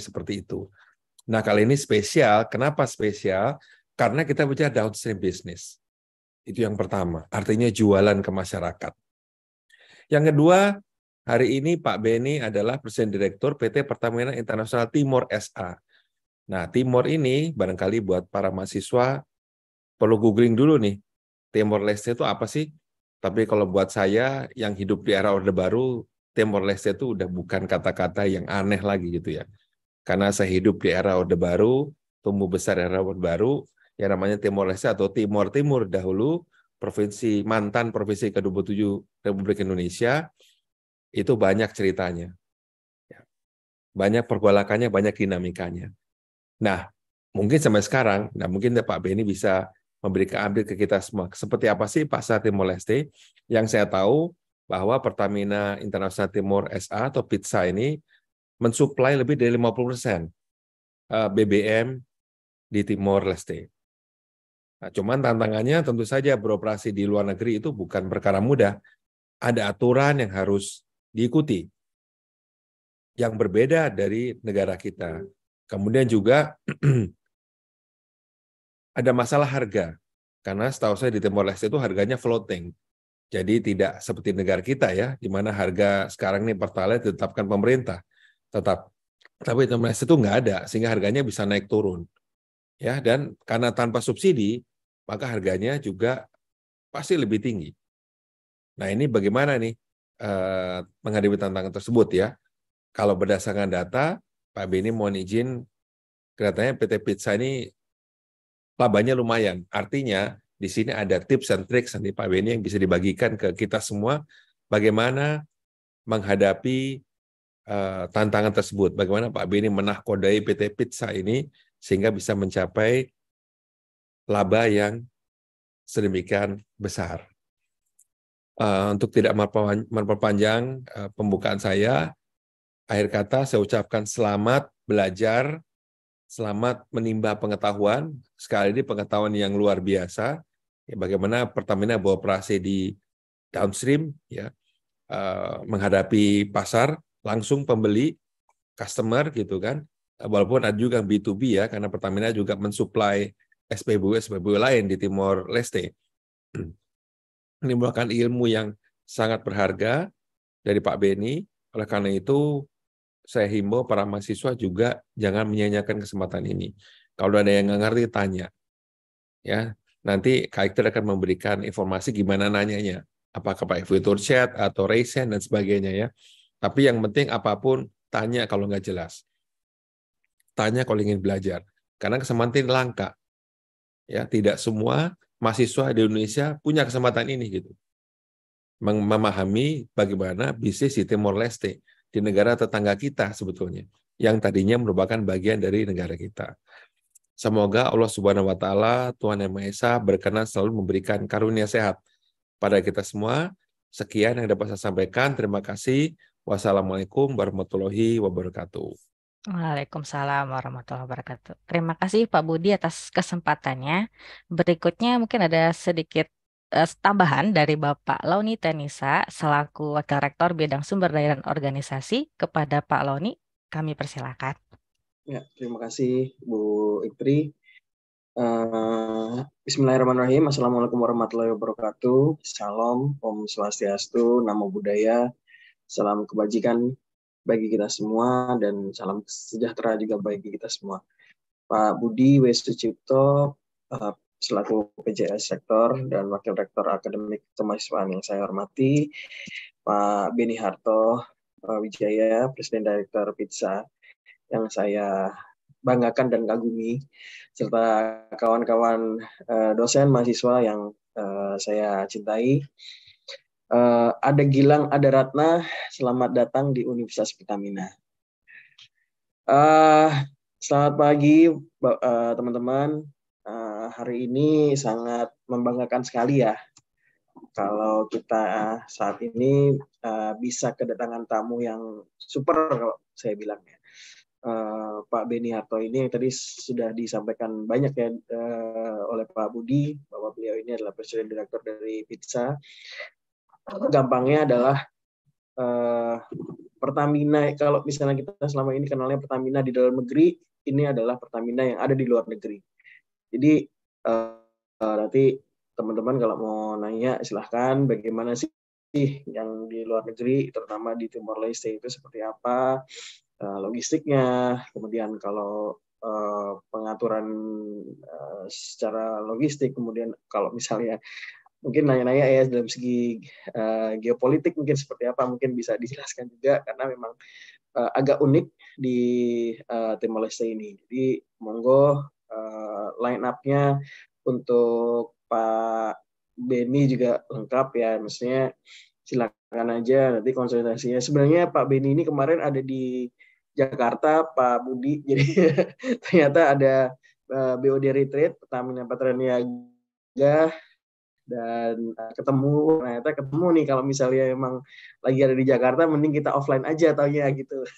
seperti itu. Nah, kali ini spesial. Kenapa spesial? Karena kita bicara downstream business Itu yang pertama. Artinya jualan ke masyarakat. Yang kedua, hari ini Pak Beni adalah Presiden Direktur PT Pertamina Internasional Timor SA. Nah, Timor ini barangkali buat para mahasiswa perlu googling dulu nih. Timor Leste itu apa sih? Tapi kalau buat saya yang hidup di era Orde Baru, Timor Leste itu udah bukan kata-kata yang aneh lagi gitu ya karena saya hidup di era Orde Baru, tumbuh besar era Orde Baru, yang namanya Timor Leste atau Timor Timur dahulu, provinsi mantan provinsi ke-27 Republik Indonesia, itu banyak ceritanya. Ya. Banyak pergolakannya, banyak dinamikanya. Nah, mungkin sampai sekarang, nah mungkin Pak Beni bisa memberikan update ke kita semua. Seperti apa sih pasar Timor Leste? Yang saya tahu bahwa Pertamina Internasional Timur SA atau PITSA ini mensuplai lebih dari 50% eh, BBM di Timor Leste. Nah, cuman tantangannya tentu saja beroperasi di luar negeri itu bukan perkara mudah. Ada aturan yang harus diikuti yang berbeda dari negara kita. Kemudian juga ada masalah harga. Karena setahu saya di Timor Leste itu harganya floating. Jadi tidak seperti negara kita ya, di mana harga sekarang ini pertalite ditetapkan pemerintah tetap. Tapi intermediasi itu nggak ada, sehingga harganya bisa naik turun. ya Dan karena tanpa subsidi, maka harganya juga pasti lebih tinggi. Nah ini bagaimana nih eh, menghadapi tantangan tersebut ya. Kalau berdasarkan data, Pak Beni mohon izin, kelihatannya PT Pizza ini labanya lumayan. Artinya di sini ada tips dan trik nanti Pak Beni yang bisa dibagikan ke kita semua bagaimana menghadapi Eh, tantangan tersebut. Bagaimana Pak Beni menahkodai PT Pizza ini sehingga bisa mencapai laba yang sedemikian besar. Eh, untuk tidak memperpanjang eh, pembukaan saya, akhir kata saya ucapkan selamat belajar, selamat menimba pengetahuan, sekali ini pengetahuan yang luar biasa, ya, bagaimana Pertamina beroperasi di downstream, ya, menghadapi pasar, langsung pembeli customer gitu kan. Eh, walaupun ada juga B2B ya karena Pertamina juga mensuplai SPBU SPBU lain di Timor Leste. Ini merupakan ilmu yang sangat berharga dari Pak Beni. Oleh karena itu saya himbau para mahasiswa juga jangan menyia kesempatan ini. Kalau ada yang nggak ngerti tanya. Ya, nanti karakter akan memberikan informasi gimana nanyanya. Apakah pakai Future chat atau raise dan sebagainya ya. Tapi yang penting apapun tanya kalau nggak jelas. Tanya kalau ingin belajar. Karena kesempatan ini langka. Ya, tidak semua mahasiswa di Indonesia punya kesempatan ini gitu. Mem memahami bagaimana bisnis di Timor Leste di negara tetangga kita sebetulnya yang tadinya merupakan bagian dari negara kita. Semoga Allah Subhanahu wa taala Tuhan Yang Maha Esa berkenan selalu memberikan karunia sehat pada kita semua. Sekian yang dapat saya sampaikan. Terima kasih. Wassalamualaikum warahmatullahi wabarakatuh. Waalaikumsalam warahmatullahi wabarakatuh. Terima kasih Pak Budi atas kesempatannya. Berikutnya mungkin ada sedikit uh, tambahan dari Bapak Loni Tenisa selaku Wakil Rektor Bidang Sumber Daya dan Organisasi kepada Pak Loni. Kami persilakan. Ya, terima kasih Bu Ipri. Uh, Bismillahirrahmanirrahim. Assalamualaikum warahmatullahi wabarakatuh. Salam, Om Swastiastu, Namo Buddhaya, Salam kebajikan bagi kita semua dan salam sejahtera juga bagi kita semua. Pak Budi W. uh, selaku PJS Sektor dan Wakil Rektor Akademik Kemahasiswaan yang saya hormati, Pak Beni Harto eh, Wijaya, Presiden Direktur Pizza yang saya banggakan dan kagumi, serta kawan-kawan eh, dosen mahasiswa yang saya cintai, Uh, ada Gilang, ada Ratna. Selamat datang di Universitas Pertamina. Uh, selamat pagi eh, teman-teman. Uh, hari ini sangat membanggakan sekali ya kalau kita saat ini uh, bisa kedatangan tamu yang super kalau saya bilangnya. Uh, Pak Beni Harto ini yang tadi sudah disampaikan banyak ya uh, oleh Pak Budi bahwa beliau ini adalah presiden direktur dari Pizza gampangnya adalah uh, Pertamina kalau misalnya kita selama ini kenalnya Pertamina di dalam negeri ini adalah Pertamina yang ada di luar negeri jadi uh, nanti teman-teman kalau mau nanya silahkan bagaimana sih yang di luar negeri terutama di Timor Leste itu seperti apa uh, logistiknya kemudian kalau Uh, pengaturan uh, secara logistik kemudian kalau misalnya mungkin nanya-nanya ya dalam segi uh, geopolitik mungkin seperti apa mungkin bisa dijelaskan juga karena memang uh, agak unik di uh, Timor Leste ini. Jadi monggo uh, line up-nya untuk Pak Beni juga lengkap ya maksudnya silakan aja nanti konsultasinya. Sebenarnya Pak Beni ini kemarin ada di Jakarta Pak Budi jadi ternyata ada uh, BOD retreat Pertamina Patraniaga dan eh, ketemu nah, ternyata ketemu nih kalau misalnya emang lagi ada di Jakarta mending kita offline aja taunya gitu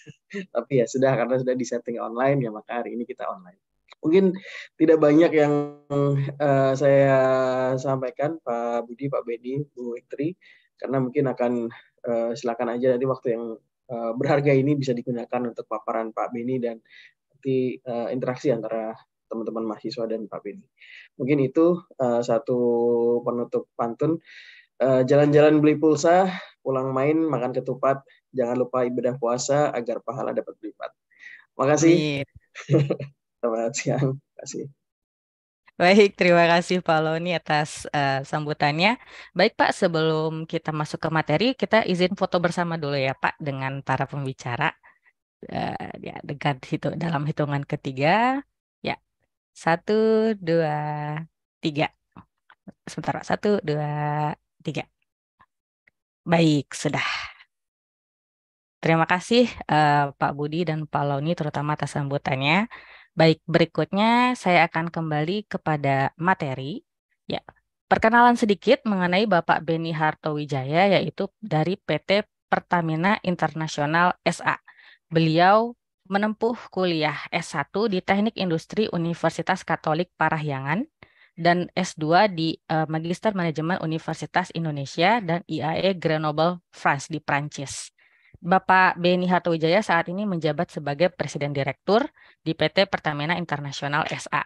tapi ya sudah karena sudah di setting online ya maka hari ini kita online mungkin tidak banyak yang uh, saya sampaikan Pak Budi Pak Bedi Bu Iktri karena mungkin akan uh, silakan aja nanti waktu yang uh, berharga ini bisa digunakan untuk paparan Pak Beni dan nanti uh, interaksi antara teman-teman mahasiswa dan Pak Bini. Mungkin itu uh, satu penutup pantun. Eh, jalan-jalan uh, beli pulsa, pulang main, makan ketupat. Jangan lupa ibadah puasa agar pahala dapat berlipat. Makasih. Selamat siang. Terima kasih. Baik, terima kasih Pak Loni atas uh, sambutannya. Baik Pak, sebelum kita masuk ke materi, kita izin foto bersama dulu ya Pak dengan para pembicara. Uh, ya, dekat hitung, dalam hitungan ketiga, satu, dua, tiga. Sebentar, satu, dua, tiga. Baik, sudah. Terima kasih uh, Pak Budi dan Pak Loni terutama atas sambutannya. Baik, berikutnya saya akan kembali kepada materi. Ya, perkenalan sedikit mengenai Bapak Beni Hartowijaya yaitu dari PT Pertamina Internasional SA. Beliau menempuh kuliah S1 di Teknik Industri Universitas Katolik Parahyangan dan S2 di uh, Magister Manajemen Universitas Indonesia dan IAE Grenoble, France di Prancis. Bapak Beni Hartowijaya saat ini menjabat sebagai Presiden Direktur di PT Pertamina Internasional SA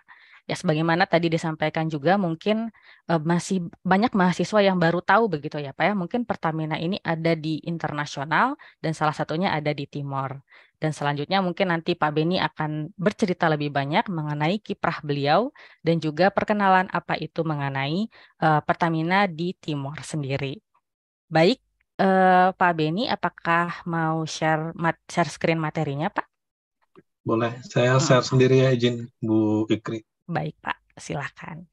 ya sebagaimana tadi disampaikan juga mungkin uh, masih banyak mahasiswa yang baru tahu begitu ya Pak ya mungkin Pertamina ini ada di internasional dan salah satunya ada di Timor dan selanjutnya mungkin nanti Pak Beni akan bercerita lebih banyak mengenai kiprah beliau dan juga perkenalan apa itu mengenai uh, Pertamina di Timor sendiri baik uh, Pak Beni apakah mau share share screen materinya Pak boleh, saya share sendiri ya izin Bu Ikri. Baik, Pak. Silakan.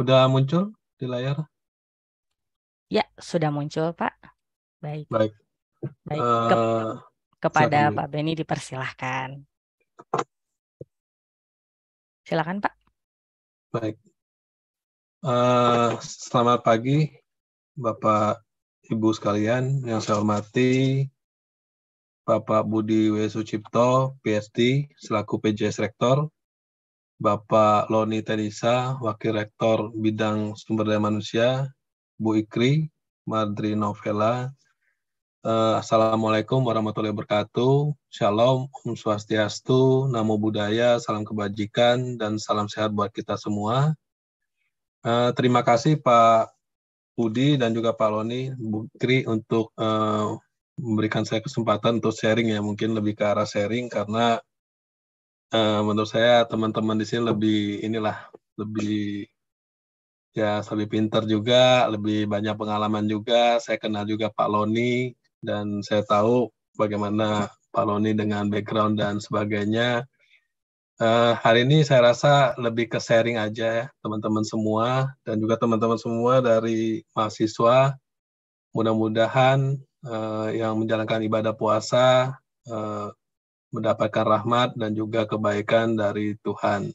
Sudah muncul di layar? Ya, sudah muncul, Pak. Baik. Baik. Baik. Eh, Ke uh, kepada silakan. Pak Beni dipersilahkan. Silakan, Pak. Baik. Uh, selamat pagi, Bapak Ibu sekalian yang saya hormati, Bapak Budi W. Sucipto, PhD, selaku PJS Rektor, Bapak Loni Tenisa, Wakil Rektor Bidang Sumber Daya Manusia, Bu Ikri, Madri Novela. Eh, Assalamualaikum warahmatullahi wabarakatuh. Shalom, Om Swastiastu, Namo Buddhaya, salam kebajikan, dan salam sehat buat kita semua. Eh, terima kasih Pak Budi dan juga Pak Loni, Bu Ikri untuk eh, memberikan saya kesempatan untuk sharing ya mungkin lebih ke arah sharing karena uh, menurut saya teman-teman di sini lebih inilah lebih ya lebih pinter juga lebih banyak pengalaman juga saya kenal juga Pak Loni dan saya tahu bagaimana Pak Loni dengan background dan sebagainya uh, hari ini saya rasa lebih ke sharing aja ya teman-teman semua dan juga teman-teman semua dari mahasiswa mudah-mudahan Eh, yang menjalankan ibadah puasa eh, mendapatkan rahmat dan juga kebaikan dari Tuhan.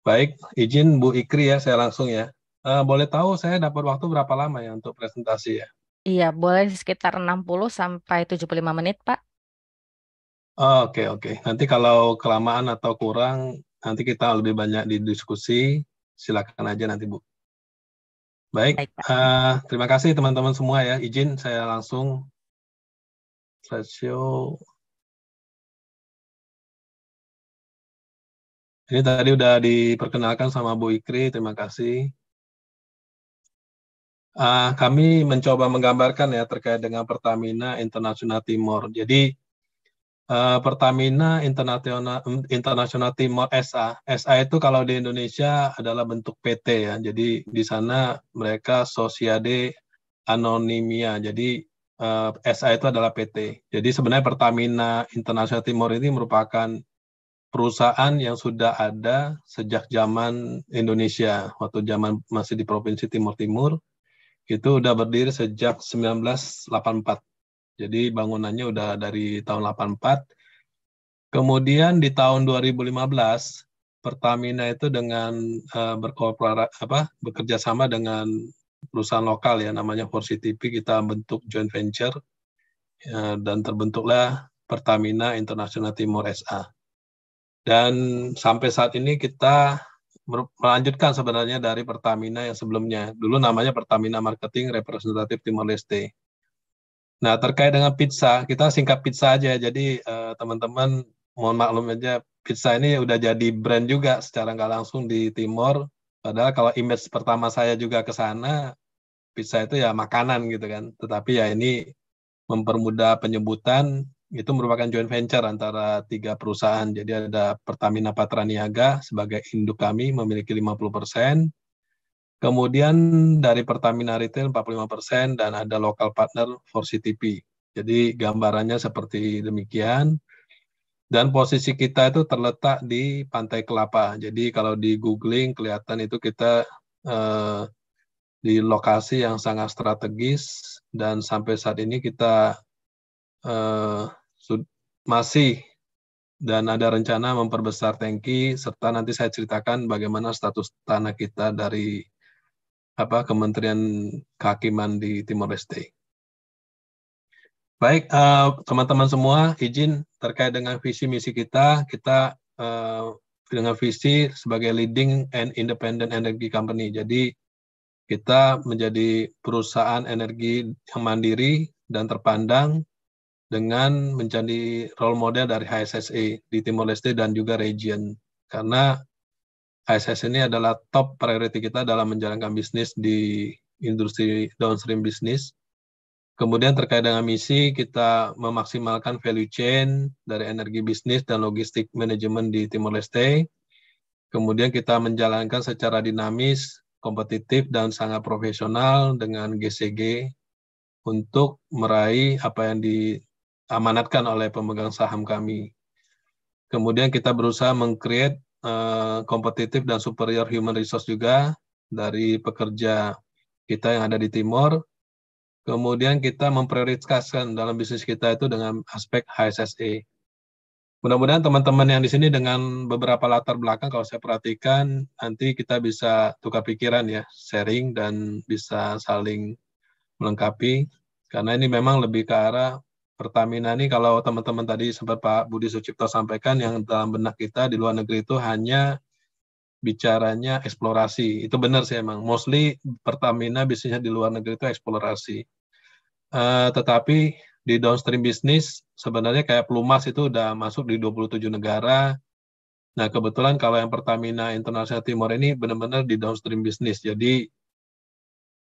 Baik, izin Bu Ikri ya, saya langsung ya. Eh, boleh tahu saya dapat waktu berapa lama ya untuk presentasi ya? Iya, boleh sekitar 60 sampai 75 menit, Pak. Oke, oh, oke. Okay, okay. Nanti kalau kelamaan atau kurang, nanti kita lebih banyak didiskusi. Silakan aja nanti, Bu. Baik, uh, terima kasih teman-teman semua ya. Izin saya langsung slideshow. Ini tadi udah diperkenalkan sama Bu Ikri, terima kasih. Uh, kami mencoba menggambarkan ya terkait dengan Pertamina Internasional Timur. Jadi Eh, Pertamina Internasional International Timor SA. SA itu kalau di Indonesia adalah bentuk PT ya. Jadi di sana mereka Sociade Anonimia. Jadi uh, eh, SA itu adalah PT. Jadi sebenarnya Pertamina Internasional Timor ini merupakan perusahaan yang sudah ada sejak zaman Indonesia waktu zaman masih di provinsi Timur Timur itu udah berdiri sejak 1984 jadi bangunannya udah dari tahun 84. Kemudian di tahun 2015 Pertamina itu dengan uh, eh, berkooperasi apa bekerja sama dengan perusahaan lokal ya namanya 4 TV kita bentuk joint venture ya, dan terbentuklah Pertamina International Timor SA. Dan sampai saat ini kita melanjutkan sebenarnya dari Pertamina yang sebelumnya. Dulu namanya Pertamina Marketing Representative Timor Leste. Nah, terkait dengan pizza, kita singkat pizza aja. Jadi teman eh, teman-teman mohon maklum aja, pizza ini udah jadi brand juga secara nggak langsung di Timor. Padahal kalau image pertama saya juga ke sana, pizza itu ya makanan gitu kan. Tetapi ya ini mempermudah penyebutan, itu merupakan joint venture antara tiga perusahaan. Jadi ada Pertamina Patraniaga sebagai induk kami memiliki 50 persen, Kemudian dari Pertamina Retail 45% dan ada local partner for CTP. Jadi gambarannya seperti demikian. Dan posisi kita itu terletak di Pantai Kelapa. Jadi kalau di googling kelihatan itu kita eh, di lokasi yang sangat strategis dan sampai saat ini kita eh, masih dan ada rencana memperbesar tanki serta nanti saya ceritakan bagaimana status tanah kita dari apa Kementerian Kehakiman di Timor Leste. Baik, eh, teman-teman uh, semua, izin terkait dengan visi misi kita, kita uh, dengan visi sebagai leading and independent energy company. Jadi kita menjadi perusahaan energi yang mandiri dan terpandang dengan menjadi role model dari HSSE di Timor Leste dan juga region. Karena ISS ini adalah top priority kita dalam menjalankan bisnis di industri downstream bisnis. Kemudian terkait dengan misi, kita memaksimalkan value chain dari energi bisnis dan logistik manajemen di Timor Leste. Kemudian kita menjalankan secara dinamis, kompetitif, dan sangat profesional dengan GCG untuk meraih apa yang diamanatkan oleh pemegang saham kami. Kemudian kita berusaha meng-create uh, kompetitif dan superior human resource juga dari pekerja kita yang ada di Timor. Kemudian kita memprioritaskan dalam bisnis kita itu dengan aspek HSSE. Mudah-mudahan teman-teman yang di sini dengan beberapa latar belakang kalau saya perhatikan nanti kita bisa tukar pikiran ya, sharing dan bisa saling melengkapi karena ini memang lebih ke arah Pertamina ini kalau teman-teman tadi sempat Pak Budi Sucipto sampaikan yang dalam benak kita di luar negeri itu hanya bicaranya eksplorasi. Itu benar sih emang. Mostly Pertamina bisnisnya di luar negeri itu eksplorasi. Uh, tetapi di downstream bisnis sebenarnya kayak pelumas itu udah masuk di 27 negara. Nah, kebetulan kalau yang Pertamina Internasional Timor ini benar-benar di downstream bisnis. Jadi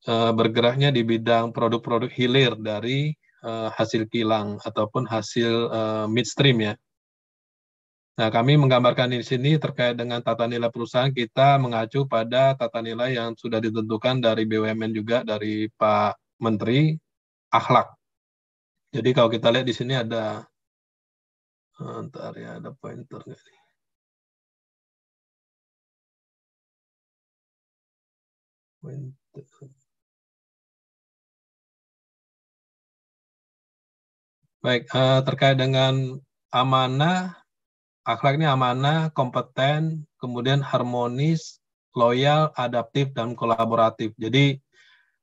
uh, bergeraknya di bidang produk-produk hilir dari uh, hasil kilang ataupun hasil uh, midstream ya. Nah, kami menggambarkan di sini terkait dengan tata nilai perusahaan kita mengacu pada tata nilai yang sudah ditentukan dari BUMN juga dari Pak Menteri akhlak. Jadi kalau kita lihat di sini ada nanti eh, ya, ada pointer nggak nih? Pointer. Baik, uh, terkait dengan amanah, akhlak ini amanah, kompeten, kemudian harmonis, loyal, adaptif, dan kolaboratif. Jadi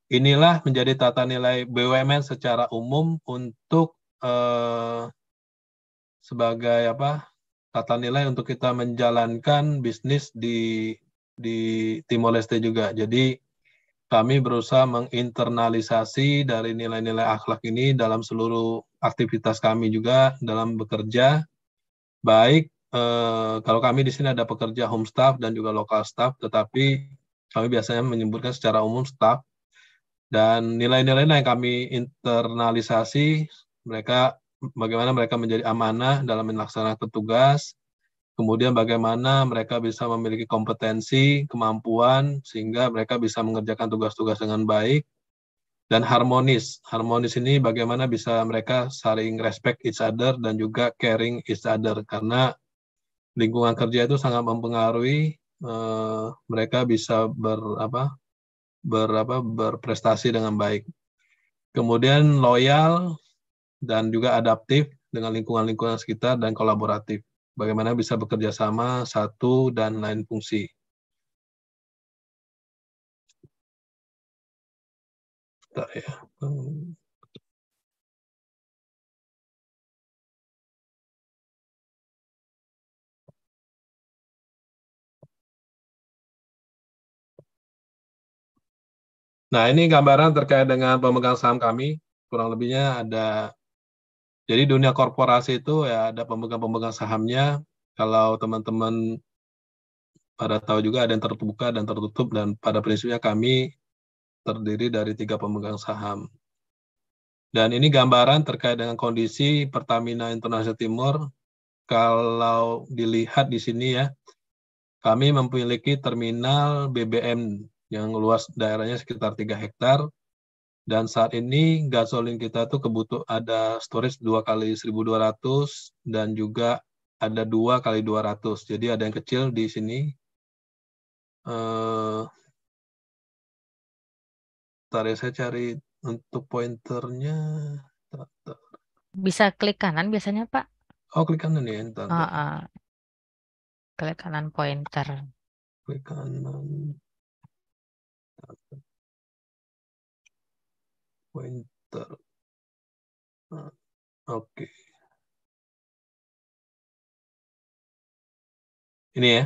inilah menjadi tata nilai BUMN secara umum untuk uh, sebagai apa tata nilai untuk kita menjalankan bisnis di di Timor Leste juga. Jadi kami berusaha menginternalisasi dari nilai-nilai akhlak ini dalam seluruh aktivitas kami juga dalam bekerja, baik eh, kalau kami di sini ada pekerja home staff dan juga lokal staff, tetapi kami biasanya menyebutkan secara umum staff dan nilai-nilai yang kami internalisasi mereka bagaimana mereka menjadi amanah dalam melaksanakan tugas, kemudian bagaimana mereka bisa memiliki kompetensi, kemampuan, sehingga mereka bisa mengerjakan tugas-tugas dengan baik, dan harmonis. Harmonis ini bagaimana bisa mereka saling respect each other dan juga caring each other, karena lingkungan kerja itu sangat mempengaruhi eh, mereka bisa ber, apa, ber, apa, berprestasi dengan baik. Kemudian loyal dan juga adaptif dengan lingkungan-lingkungan sekitar dan kolaboratif bagaimana bisa bekerja sama satu dan lain fungsi. Ya. Nah, ini gambaran terkait dengan pemegang saham kami. Kurang lebihnya ada jadi dunia korporasi itu ya ada pemegang-pemegang sahamnya. Kalau teman-teman pada tahu juga ada yang terbuka dan tertutup dan pada prinsipnya kami terdiri dari tiga pemegang saham. Dan ini gambaran terkait dengan kondisi Pertamina Internasional Timur. Kalau dilihat di sini ya, kami memiliki terminal BBM yang luas daerahnya sekitar 3 hektar dan saat ini gasolin kita tuh kebutuh ada storage dua kali 1200 dan juga ada dua kali 200. Jadi ada yang kecil di sini. Eh uh, saya cari untuk pointernya. Bisa klik kanan biasanya, Pak? Oh, klik kanan ya, entar. Uh, uh. Klik kanan pointer. Klik kanan pointer. Ah, oke. Okay. Ini ya.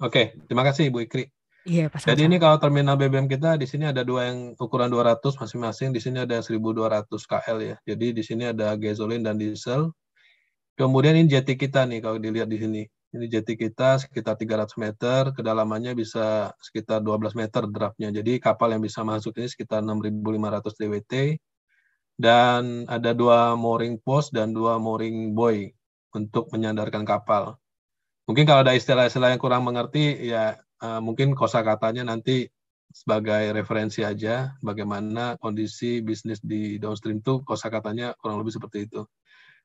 Oke, okay. terima kasih Ibu Ikri. Iya, pas Jadi ini kalau terminal BBM kita di sini ada dua yang ukuran 200 masing-masing, di sini ada 1200 KL ya. Jadi di sini ada gasoline dan diesel. Kemudian ini jeti kita nih kalau dilihat di sini. Ini jeti kita sekitar 300 meter, kedalamannya bisa sekitar 12 meter draftnya. Jadi kapal yang bisa masuk ini sekitar 6.500 dwt. Dan ada dua mooring post dan dua mooring buoy untuk menyandarkan kapal. Mungkin kalau ada istilah-istilah yang kurang mengerti, ya uh, mungkin katanya nanti sebagai referensi aja bagaimana kondisi bisnis di downstream itu katanya kurang lebih seperti itu.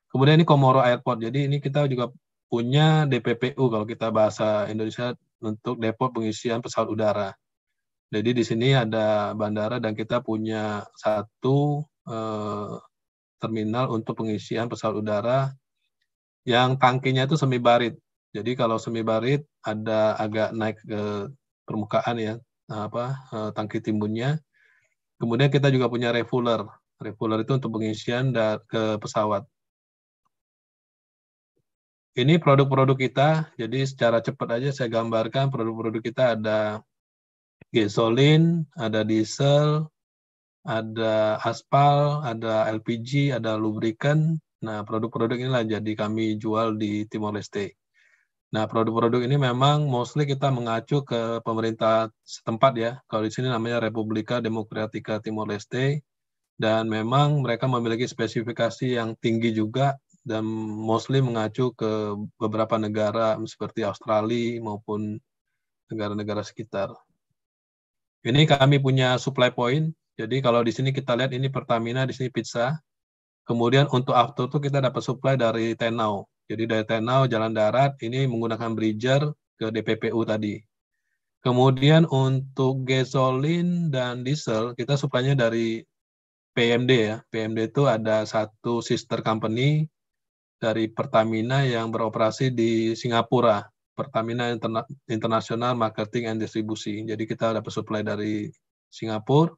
Kemudian ini Komoro Airport. Jadi ini kita juga punya DPPU kalau kita bahasa Indonesia untuk depot pengisian pesawat udara. Jadi di sini ada bandara dan kita punya satu eh, terminal untuk pengisian pesawat udara yang tangkinya itu semi barit. Jadi kalau semi barit ada agak naik ke permukaan ya apa eh, tangki timbunnya. Kemudian kita juga punya refuler. Refuler itu untuk pengisian ke pesawat. Ini produk-produk kita, jadi secara cepat aja saya gambarkan produk-produk kita ada gasolin, ada diesel, ada aspal, ada LPG, ada lubrikan. Nah, produk-produk inilah jadi kami jual di Timor Leste. Nah, produk-produk ini memang mostly kita mengacu ke pemerintah setempat ya. Kalau di sini namanya Republika Demokratika Timor Leste dan memang mereka memiliki spesifikasi yang tinggi juga dan mostly mengacu ke beberapa negara seperti Australia maupun negara-negara sekitar. Ini kami punya supply point. Jadi kalau di sini kita lihat ini Pertamina, di sini pizza. Kemudian untuk after itu kita dapat supply dari Tenau. Jadi dari Tenau jalan darat ini menggunakan bridger ke DPPU tadi. Kemudian untuk gasolin dan diesel kita suplainya dari PMD ya. PMD itu ada satu sister company dari Pertamina yang beroperasi di Singapura, Pertamina Interna International Marketing and distribusi. Jadi kita dapat supply dari Singapura.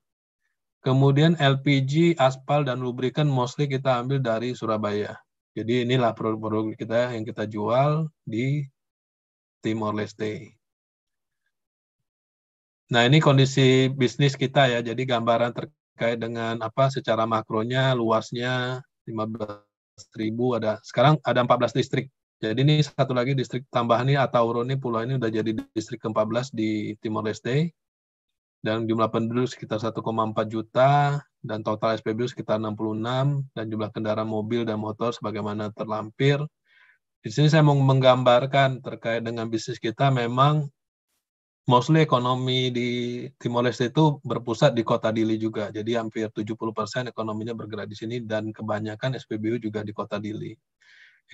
Kemudian LPG, aspal, dan lubrikan mostly kita ambil dari Surabaya. Jadi inilah produk-produk kita yang kita jual di Timor Leste. Nah, ini kondisi bisnis kita ya. Jadi gambaran terkait dengan apa secara makronya, luasnya 15 ribu ada sekarang ada 14 distrik jadi ini satu lagi distrik tambahan ini Atauro ini pulau ini udah jadi distrik ke-14 di Timor Leste dan jumlah penduduk sekitar 1,4 juta dan total SPBU sekitar 66 dan jumlah kendaraan mobil dan motor sebagaimana terlampir di sini saya mau menggambarkan terkait dengan bisnis kita memang mostly ekonomi di Timor Leste itu berpusat di kota Dili juga. Jadi hampir 70% ekonominya bergerak di sini dan kebanyakan SPBU juga di kota Dili.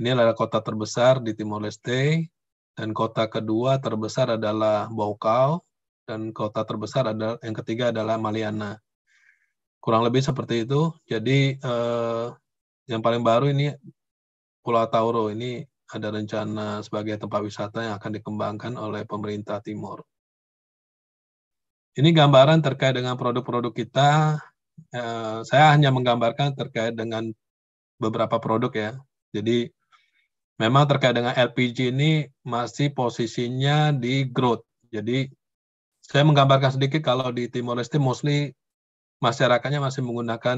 Ini adalah kota terbesar di Timor Leste dan kota kedua terbesar adalah Baucau dan kota terbesar adalah yang ketiga adalah Maliana. Kurang lebih seperti itu. Jadi eh, yang paling baru ini Pulau Tauro ini ada rencana sebagai tempat wisata yang akan dikembangkan oleh pemerintah Timor. Ini gambaran terkait dengan produk-produk kita. Eh, saya hanya menggambarkan terkait dengan beberapa produk ya. Jadi memang terkait dengan LPG ini masih posisinya di growth. Jadi saya menggambarkan sedikit kalau di Timor Leste mostly masyarakatnya masih menggunakan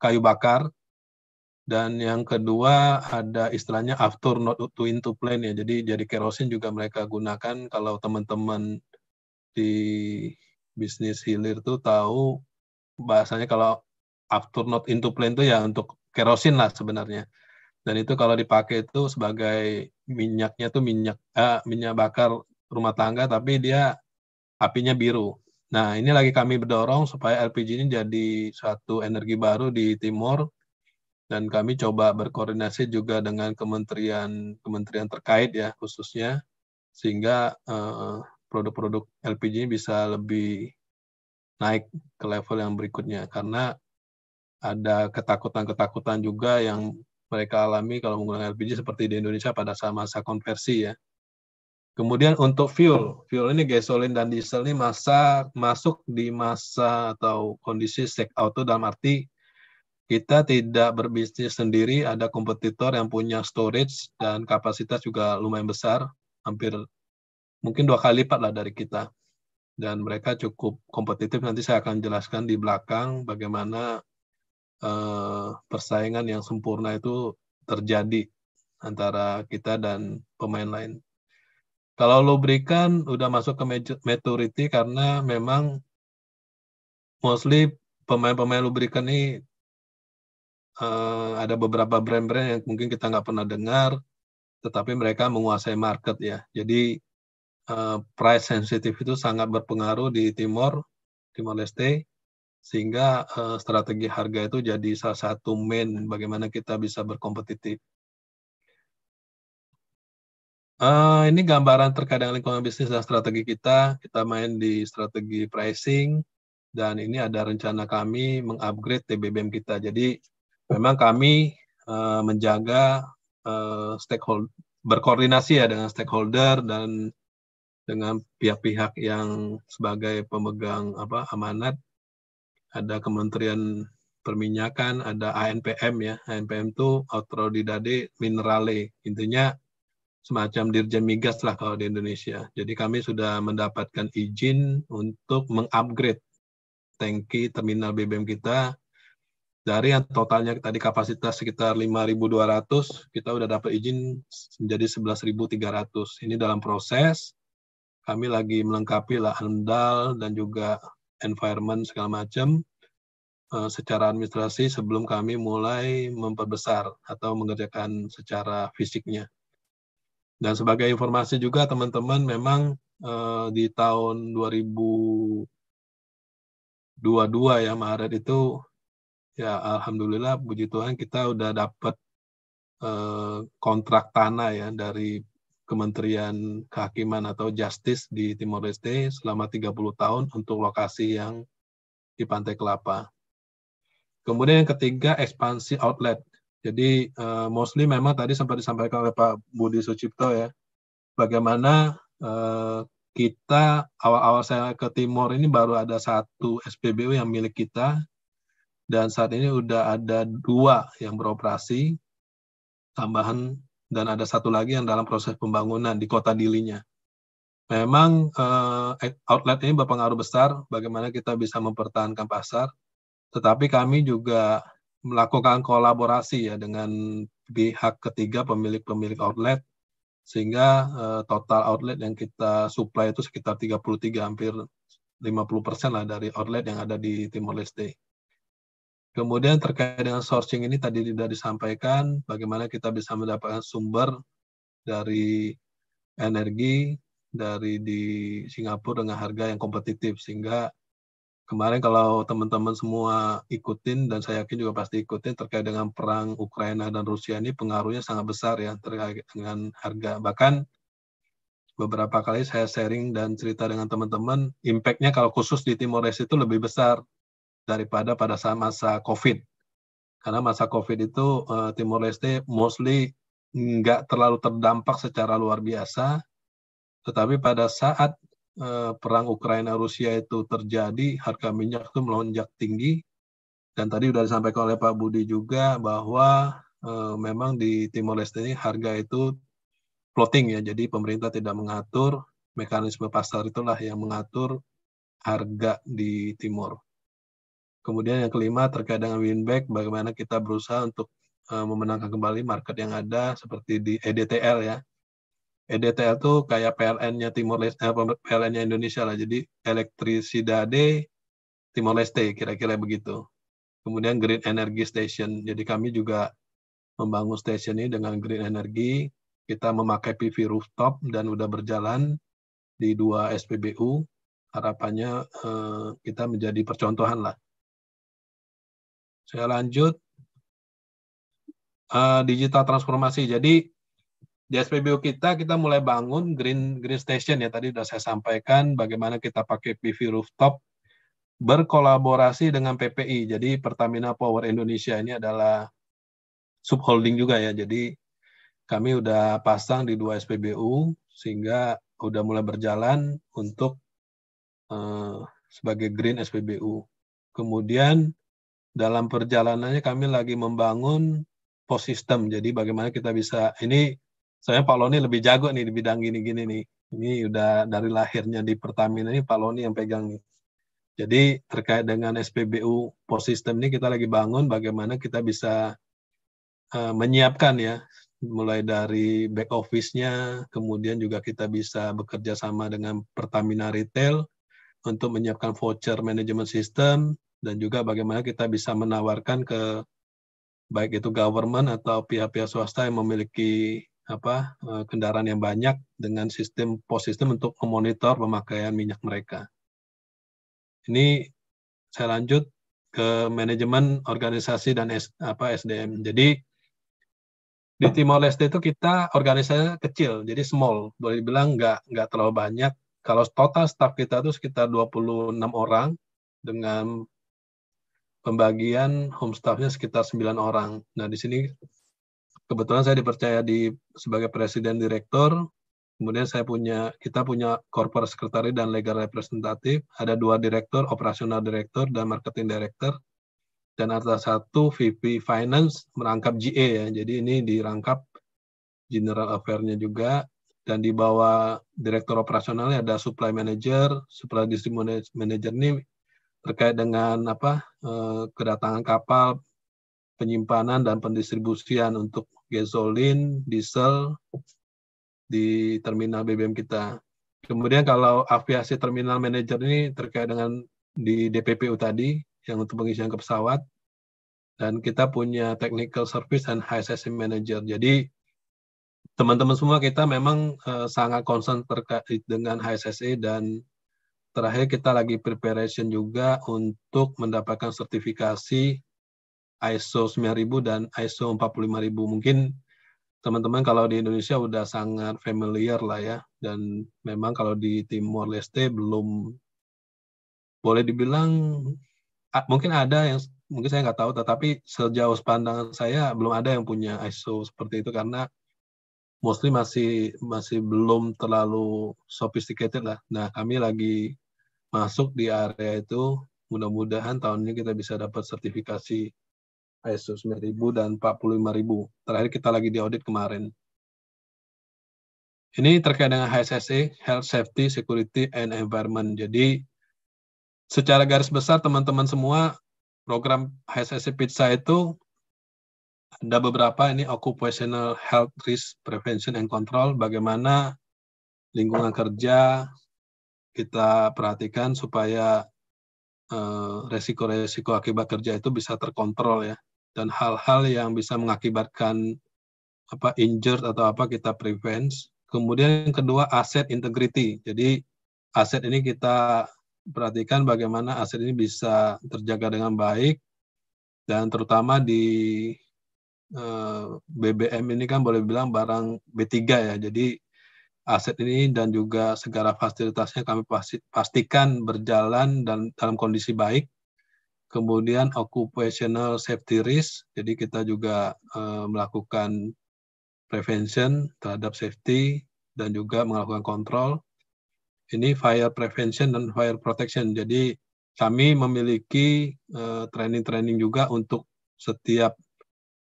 kayu bakar dan yang kedua ada istilahnya after not to into plane ya. Jadi jadi kerosin juga mereka gunakan kalau teman-teman di bisnis hilir tuh tahu bahasanya kalau after not into plane itu ya untuk kerosin lah sebenarnya. Dan itu kalau dipakai itu sebagai minyaknya tuh minyak eh, minyak bakar rumah tangga tapi dia apinya biru. Nah, ini lagi kami berdorong supaya LPG ini jadi satu energi baru di Timur dan kami coba berkoordinasi juga dengan kementerian kementerian terkait ya khususnya sehingga eh, produk-produk LPG ini bisa lebih naik ke level yang berikutnya karena ada ketakutan-ketakutan juga yang mereka alami kalau menggunakan LPG seperti di Indonesia pada saat masa konversi ya. Kemudian untuk fuel, fuel ini gasolin dan diesel ini masa masuk di masa atau kondisi stack auto dalam arti kita tidak berbisnis sendiri, ada kompetitor yang punya storage dan kapasitas juga lumayan besar, hampir mungkin dua kali lipat lah dari kita dan mereka cukup kompetitif nanti saya akan jelaskan di belakang bagaimana uh, persaingan yang sempurna itu terjadi antara kita dan pemain lain kalau lo berikan udah masuk ke maturity karena memang mostly pemain-pemain lo berikan ini uh, ada beberapa brand-brand yang mungkin kita nggak pernah dengar, tetapi mereka menguasai market ya. Jadi Eh, price sensitif itu sangat berpengaruh di Timor, Timor Leste, sehingga uh, strategi harga itu jadi salah satu main bagaimana kita bisa berkompetitif. Uh, ini gambaran terkait lingkungan bisnis dan strategi kita. Kita main di strategi pricing dan ini ada rencana kami mengupgrade TBBM kita. Jadi memang kami uh, menjaga uh, stakeholder berkoordinasi ya dengan stakeholder dan dengan pihak-pihak yang sebagai pemegang apa amanat ada Kementerian Perminyakan, ada ANPM ya. ANPM itu Autrodidade Minerale. Intinya semacam Dirjen Migas lah kalau di Indonesia. Jadi kami sudah mendapatkan izin untuk mengupgrade tangki terminal BBM kita dari yang totalnya tadi kapasitas sekitar 5.200, kita sudah dapat izin menjadi 11.300. Ini dalam proses kami lagi melengkapi lahandal dan juga environment segala macam eh, secara administrasi sebelum kami mulai memperbesar atau mengerjakan secara fisiknya. Dan sebagai informasi juga teman-teman memang eh, di tahun 2022 ya Maret itu ya alhamdulillah puji Tuhan kita udah dapat eh, kontrak tanah ya dari Kementerian Kehakiman atau Justice di Timor Leste selama 30 tahun untuk lokasi yang di Pantai Kelapa. Kemudian yang ketiga ekspansi outlet. Jadi uh, mostly memang tadi sempat disampaikan oleh Pak Budi Sucipto ya, bagaimana uh, kita awal-awal saya ke Timor ini baru ada satu SPBU yang milik kita dan saat ini udah ada dua yang beroperasi tambahan dan ada satu lagi yang dalam proses pembangunan di kota Dilinya. Memang uh, outlet ini berpengaruh besar bagaimana kita bisa mempertahankan pasar, tetapi kami juga melakukan kolaborasi ya dengan pihak ketiga pemilik-pemilik outlet sehingga uh, total outlet yang kita supply itu sekitar 33 hampir 50% lah dari outlet yang ada di Timor Leste. Kemudian terkait dengan sourcing ini tadi sudah disampaikan bagaimana kita bisa mendapatkan sumber dari energi dari di Singapura dengan harga yang kompetitif sehingga kemarin kalau teman-teman semua ikutin dan saya yakin juga pasti ikutin terkait dengan perang Ukraina dan Rusia ini pengaruhnya sangat besar ya terkait dengan harga bahkan beberapa kali saya sharing dan cerita dengan teman-teman, impactnya kalau khusus di Timor Leste itu lebih besar daripada pada saat masa COVID. Karena masa COVID itu uh, Timor Leste mostly nggak terlalu terdampak secara luar biasa, tetapi pada saat uh, perang Ukraina Rusia itu terjadi, harga minyak itu melonjak tinggi. Dan tadi sudah disampaikan oleh Pak Budi juga bahwa uh, memang di Timor Leste ini harga itu floating ya, jadi pemerintah tidak mengatur mekanisme pasar itulah yang mengatur harga di timur. Kemudian yang kelima terkait dengan win bagaimana kita berusaha untuk uh, memenangkan kembali market yang ada seperti di EDTL ya. EDTL tuh kayak PLN-nya Timor Leste, eh, PLN-nya Indonesia lah. Jadi elektrisidade Timor Leste kira-kira begitu. Kemudian Green Energy Station. Jadi kami juga membangun station ini dengan green energy. Kita memakai PV rooftop dan udah berjalan di dua SPBU. Harapannya eh, kita menjadi percontohan lah saya lanjut. Uh, digital transformasi. Jadi di SPBU kita kita mulai bangun green green station ya tadi sudah saya sampaikan bagaimana kita pakai PV rooftop berkolaborasi dengan PPI. Jadi Pertamina Power Indonesia ini adalah subholding juga ya. Jadi kami sudah pasang di dua SPBU sehingga sudah mulai berjalan untuk uh, sebagai green SPBU. Kemudian dalam perjalanannya kami lagi membangun pos sistem. Jadi bagaimana kita bisa ini saya Pak Loni lebih jago nih di bidang gini-gini nih. Ini udah dari lahirnya di Pertamina ini Pak Loni yang pegang nih. Jadi terkait dengan SPBU pos system ini kita lagi bangun bagaimana kita bisa uh, menyiapkan ya mulai dari back office-nya, kemudian juga kita bisa bekerja sama dengan Pertamina Retail untuk menyiapkan voucher management system, dan juga bagaimana kita bisa menawarkan ke baik itu government atau pihak-pihak swasta yang memiliki apa eh, kendaraan yang banyak dengan sistem pos sistem untuk memonitor pemakaian minyak mereka. Ini saya lanjut ke manajemen organisasi dan S, apa SDM. Jadi di Timor Leste itu kita organisasinya kecil, jadi small. Boleh dibilang nggak nggak terlalu banyak. Kalau total staff kita itu sekitar 26 orang dengan pembagian homestaffnya sekitar 9 orang. Nah, di sini kebetulan saya dipercaya di sebagai presiden direktur, kemudian saya punya kita punya corporate sekretari dan legal representatif, ada dua direktur, operasional direktur dan marketing director. Dan ada satu VP Finance merangkap GA ya. Jadi ini dirangkap general affairnya juga dan di bawah direktur operasionalnya ada supply manager, supply distribution manager ini terkait dengan apa eh, kedatangan kapal, penyimpanan dan pendistribusian untuk gasolin, diesel di terminal BBM kita. Kemudian kalau aviasi terminal manager ini terkait dengan di DPPU tadi yang untuk pengisian ke pesawat dan kita punya technical service dan HSS manager. Jadi teman-teman semua kita memang uh, sangat concern terkait dengan HSSE dan terakhir kita lagi preparation juga untuk mendapatkan sertifikasi ISO 9000 dan ISO 45000. Mungkin teman-teman kalau di Indonesia udah sangat familiar lah ya dan memang kalau di Timor Leste belum boleh dibilang mungkin ada yang mungkin saya nggak tahu tetapi sejauh pandangan saya belum ada yang punya ISO seperti itu karena mostly masih masih belum terlalu sophisticated lah. Nah, kami lagi masuk di area itu mudah-mudahan tahun ini kita bisa dapat sertifikasi ISO 9000 dan 45000. Terakhir kita lagi di audit kemarin. Ini terkait dengan HSSE, Health Safety, Security, and Environment. Jadi secara garis besar teman-teman semua program HSSE Pizza itu ada beberapa ini occupational health risk prevention and control bagaimana lingkungan kerja kita perhatikan supaya eh, resiko-resiko akibat kerja itu bisa terkontrol ya dan hal-hal yang bisa mengakibatkan apa injured atau apa kita prevent. Kemudian yang kedua aset integrity. Jadi aset ini kita perhatikan bagaimana aset ini bisa terjaga dengan baik dan terutama di eh, BBM ini kan boleh bilang barang B3 ya. Jadi aset ini dan juga segala fasilitasnya kami pastikan berjalan dan dalam kondisi baik. Kemudian occupational safety risk, jadi kita juga eh, melakukan prevention terhadap safety dan juga melakukan kontrol. Ini fire prevention dan fire protection. Jadi kami memiliki eh, training-training eh, juga untuk setiap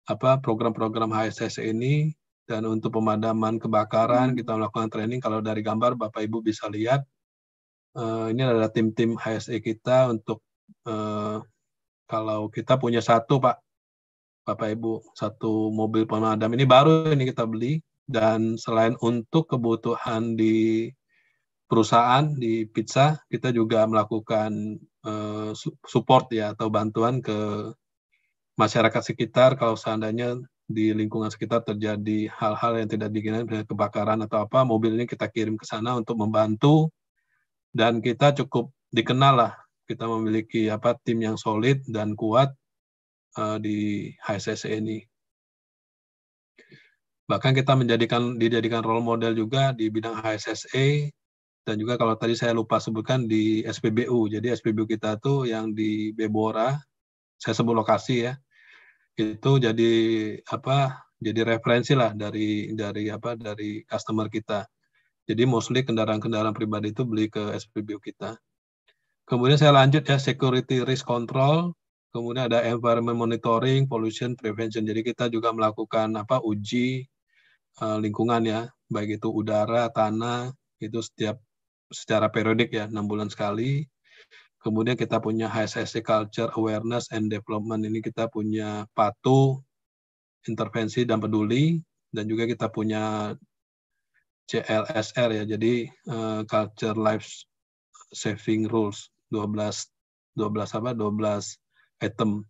apa program-program HSS ini dan untuk pemadaman kebakaran hmm. kita melakukan training. Kalau dari gambar Bapak Ibu bisa lihat eh, ini adalah tim-tim HSE kita untuk eh, kalau kita punya satu Pak Bapak Ibu satu mobil pemadam ini baru ini kita beli dan selain untuk kebutuhan di perusahaan di pizza kita juga melakukan uh, support ya atau bantuan ke masyarakat sekitar kalau seandainya di lingkungan sekitar terjadi hal-hal yang tidak diinginkan, misalnya kebakaran atau apa, mobil ini kita kirim ke sana untuk membantu dan kita cukup dikenal lah kita memiliki apa tim yang solid dan kuat uh, di HSS ini. Bahkan kita menjadikan dijadikan role model juga di bidang HSSA e, dan juga kalau tadi saya lupa sebutkan di SPBU. Jadi SPBU kita tuh yang di Bebora, saya sebut lokasi ya itu jadi apa jadi referensi lah dari dari apa dari customer kita. Jadi mostly kendaraan-kendaraan pribadi itu beli ke SPBU kita. Kemudian saya lanjut ya security risk control, kemudian ada environment monitoring, pollution prevention. Jadi kita juga melakukan apa uji uh, lingkungan ya, baik itu udara, tanah, itu setiap secara periodik ya, enam bulan sekali. Kemudian kita punya HSSC Culture Awareness and Development. Ini kita punya patuh, intervensi dan peduli. Dan juga kita punya CLSR ya, jadi uh, Culture Life Saving Rules. 12 12 apa 12 item.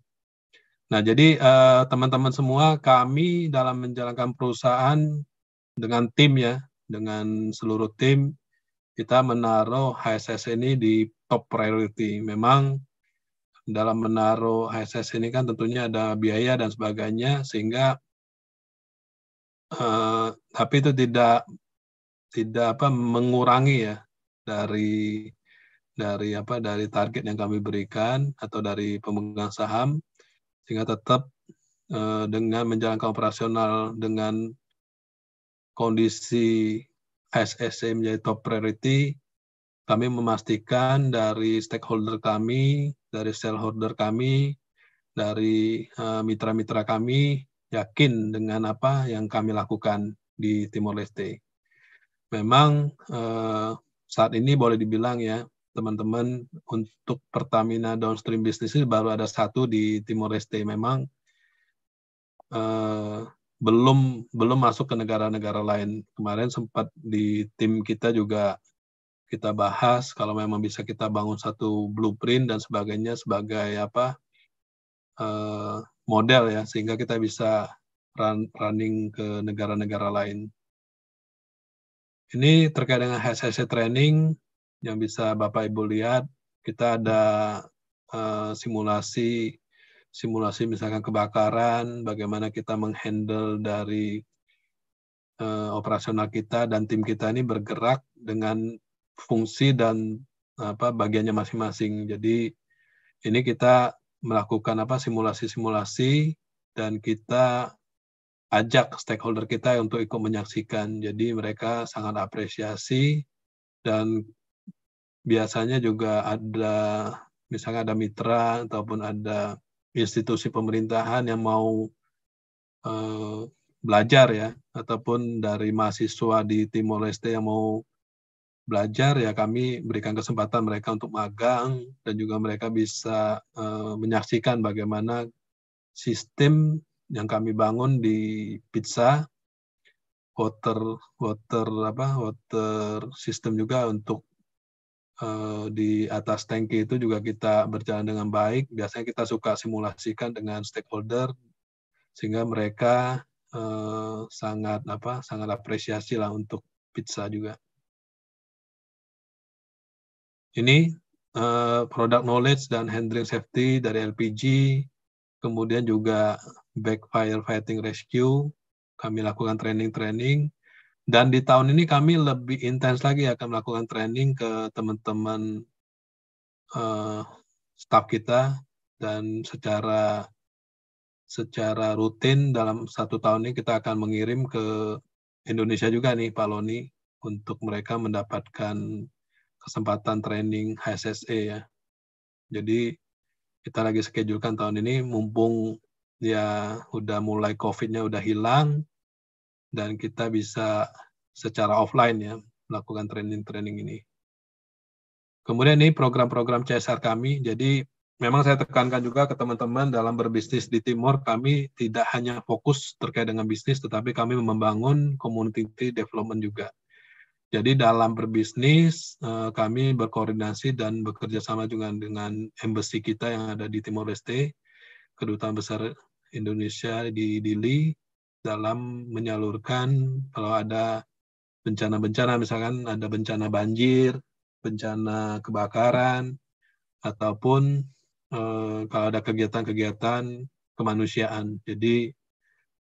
Nah, jadi eh, teman-teman uh, teman -teman semua kami dalam menjalankan perusahaan dengan tim ya, dengan seluruh tim kita menaruh HSS ini di top priority. Memang dalam menaruh HSS ini kan tentunya ada biaya dan sebagainya sehingga eh, tapi itu tidak tidak apa mengurangi ya dari dari apa dari target yang kami berikan atau dari pemegang saham sehingga tetap eh, dengan menjalankan operasional dengan kondisi SSC menjadi top priority kami memastikan dari stakeholder kami, dari shareholder kami, dari eh, mitra-mitra uh, kami yakin dengan apa yang kami lakukan di Timor Leste. Memang uh, saat ini boleh dibilang ya teman-teman untuk Pertamina downstream business baru ada satu di Timor Leste. Memang uh, belum belum masuk ke negara-negara lain. Kemarin sempat di tim kita juga kita bahas kalau memang bisa kita bangun satu blueprint dan sebagainya sebagai apa uh, model ya sehingga kita bisa run, running ke negara-negara lain. Ini terkait dengan HSC training yang bisa Bapak Ibu lihat kita ada uh, simulasi simulasi misalkan kebakaran, bagaimana kita menghandle dari eh, operasional kita dan tim kita ini bergerak dengan fungsi dan apa bagiannya masing-masing. Jadi ini kita melakukan apa simulasi-simulasi dan kita ajak stakeholder kita untuk ikut menyaksikan. Jadi mereka sangat apresiasi dan biasanya juga ada misalnya ada mitra ataupun ada institusi pemerintahan yang mau eh, belajar ya ataupun dari mahasiswa di Timor Leste yang mau belajar ya kami berikan kesempatan mereka untuk magang dan juga mereka bisa uh, menyaksikan bagaimana sistem yang kami bangun di pizza water water apa water sistem juga untuk uh, di atas tangki itu juga kita berjalan dengan baik biasanya kita suka simulasikan dengan stakeholder sehingga mereka uh, sangat apa sangat apresiasi lah untuk pizza juga ini uh, product knowledge dan handling safety dari LPG, kemudian juga backfire fighting rescue, kami lakukan training-training, dan di tahun ini kami lebih intens lagi akan melakukan training ke teman-teman uh, staff kita dan secara secara rutin dalam satu tahun ini kita akan mengirim ke Indonesia juga nih Pak Loni untuk mereka mendapatkan kesempatan training HSSE ya. Jadi kita lagi schedulekan tahun ini mumpung ya udah mulai COVID-nya udah hilang dan kita bisa secara offline ya melakukan training-training ini. Kemudian ini program-program CSR kami. Jadi memang saya tekankan juga ke teman-teman dalam berbisnis di Timur kami tidak hanya fokus terkait dengan bisnis tetapi kami membangun community development juga jadi dalam berbisnis eh, kami berkoordinasi dan bekerja sama juga dengan embassy kita yang ada di Timor Leste, kedutaan besar Indonesia di Dili dalam menyalurkan kalau ada bencana-bencana misalkan ada bencana banjir, bencana kebakaran ataupun eh, kalau ada kegiatan-kegiatan kemanusiaan. Jadi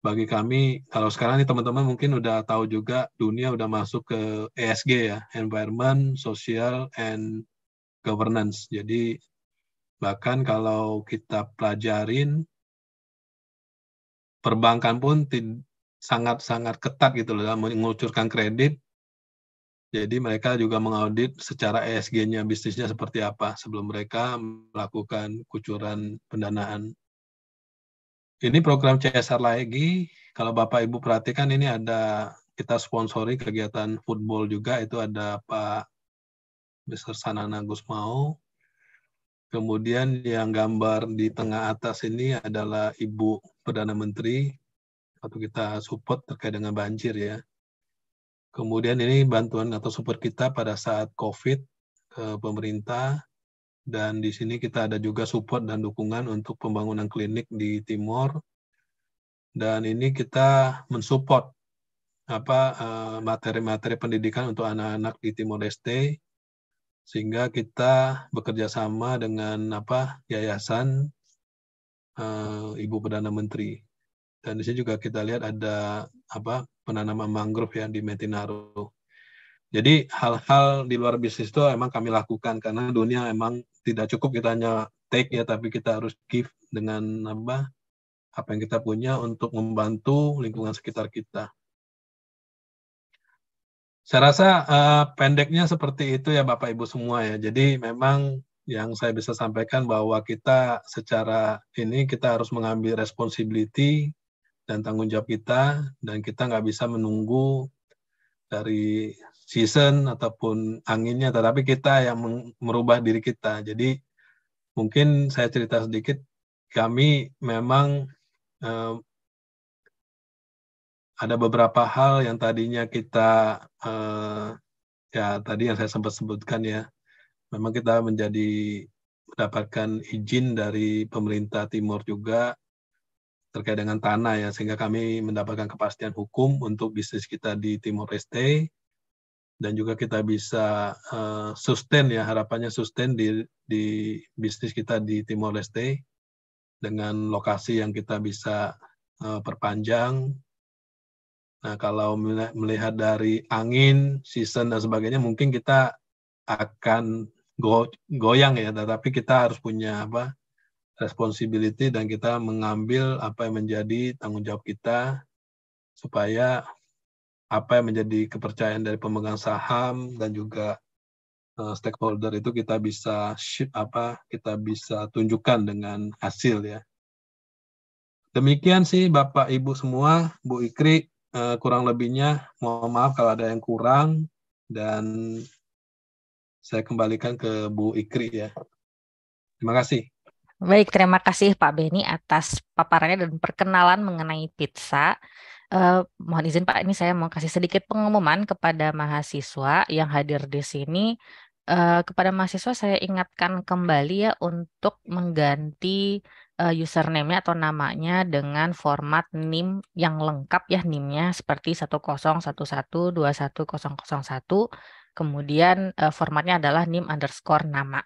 bagi kami kalau sekarang nih teman-teman mungkin udah tahu juga dunia udah masuk ke ESG ya, environment, social and governance. Jadi bahkan kalau kita pelajarin perbankan pun sangat-sangat ketat gitu loh dalam mengucurkan kredit. Jadi mereka juga mengaudit secara ESG-nya bisnisnya seperti apa sebelum mereka melakukan kucuran pendanaan ini program CSR lagi. Kalau Bapak Ibu perhatikan ini ada kita sponsori kegiatan football juga itu ada Pak Mr. Sanana Gusmao. Kemudian yang gambar di tengah atas ini adalah Ibu Perdana Menteri atau kita support terkait dengan banjir ya. Kemudian ini bantuan atau support kita pada saat COVID ke pemerintah dan di sini kita ada juga support dan dukungan untuk pembangunan klinik di Timor dan ini kita mensupport apa eh, materi-materi pendidikan untuk anak-anak di Timor Leste sehingga kita bekerja sama dengan apa yayasan uh, Ibu Perdana Menteri dan di sini juga kita lihat ada apa penanaman mangrove yang di Metinaro. Jadi hal-hal di luar bisnis itu emang kami lakukan karena dunia emang tidak cukup kita hanya take ya, tapi kita harus give dengan apa apa yang kita punya untuk membantu lingkungan sekitar kita. Saya rasa uh, pendeknya seperti itu ya Bapak Ibu semua ya. Jadi memang yang saya bisa sampaikan bahwa kita secara ini kita harus mengambil responsibility dan tanggung jawab kita dan kita nggak bisa menunggu dari season ataupun anginnya, tetapi kita yang merubah diri kita. Jadi mungkin saya cerita sedikit, kami memang eh, ada beberapa hal yang tadinya kita eh, ya tadi yang saya sempat sebutkan ya, memang kita menjadi mendapatkan izin dari pemerintah timur juga terkait dengan tanah ya sehingga kami mendapatkan kepastian hukum untuk bisnis kita di Timor Leste dan juga kita bisa uh, sustain ya harapannya sustain di di bisnis kita di Timor Leste dengan lokasi yang kita bisa uh, perpanjang. Nah, kalau melihat dari angin, season dan sebagainya mungkin kita akan go goyang ya, tetapi kita harus punya apa? responsibility dan kita mengambil apa yang menjadi tanggung jawab kita supaya apa yang menjadi kepercayaan dari pemegang saham dan juga uh, stakeholder itu kita bisa ship apa kita bisa tunjukkan dengan hasil ya. Demikian sih Bapak Ibu semua, Bu Ikri uh, kurang lebihnya mohon maaf kalau ada yang kurang dan saya kembalikan ke Bu Ikri ya. Terima kasih. Baik, terima kasih Pak Beni atas paparannya dan perkenalan mengenai pizza. Eh, mohon izin Pak, ini saya mau kasih sedikit pengumuman kepada mahasiswa yang hadir di sini. Uh, kepada mahasiswa saya ingatkan kembali ya untuk mengganti uh, username-nya atau namanya dengan format NIM yang lengkap ya NIM-nya seperti satu Kemudian formatnya adalah NIM underscore nama.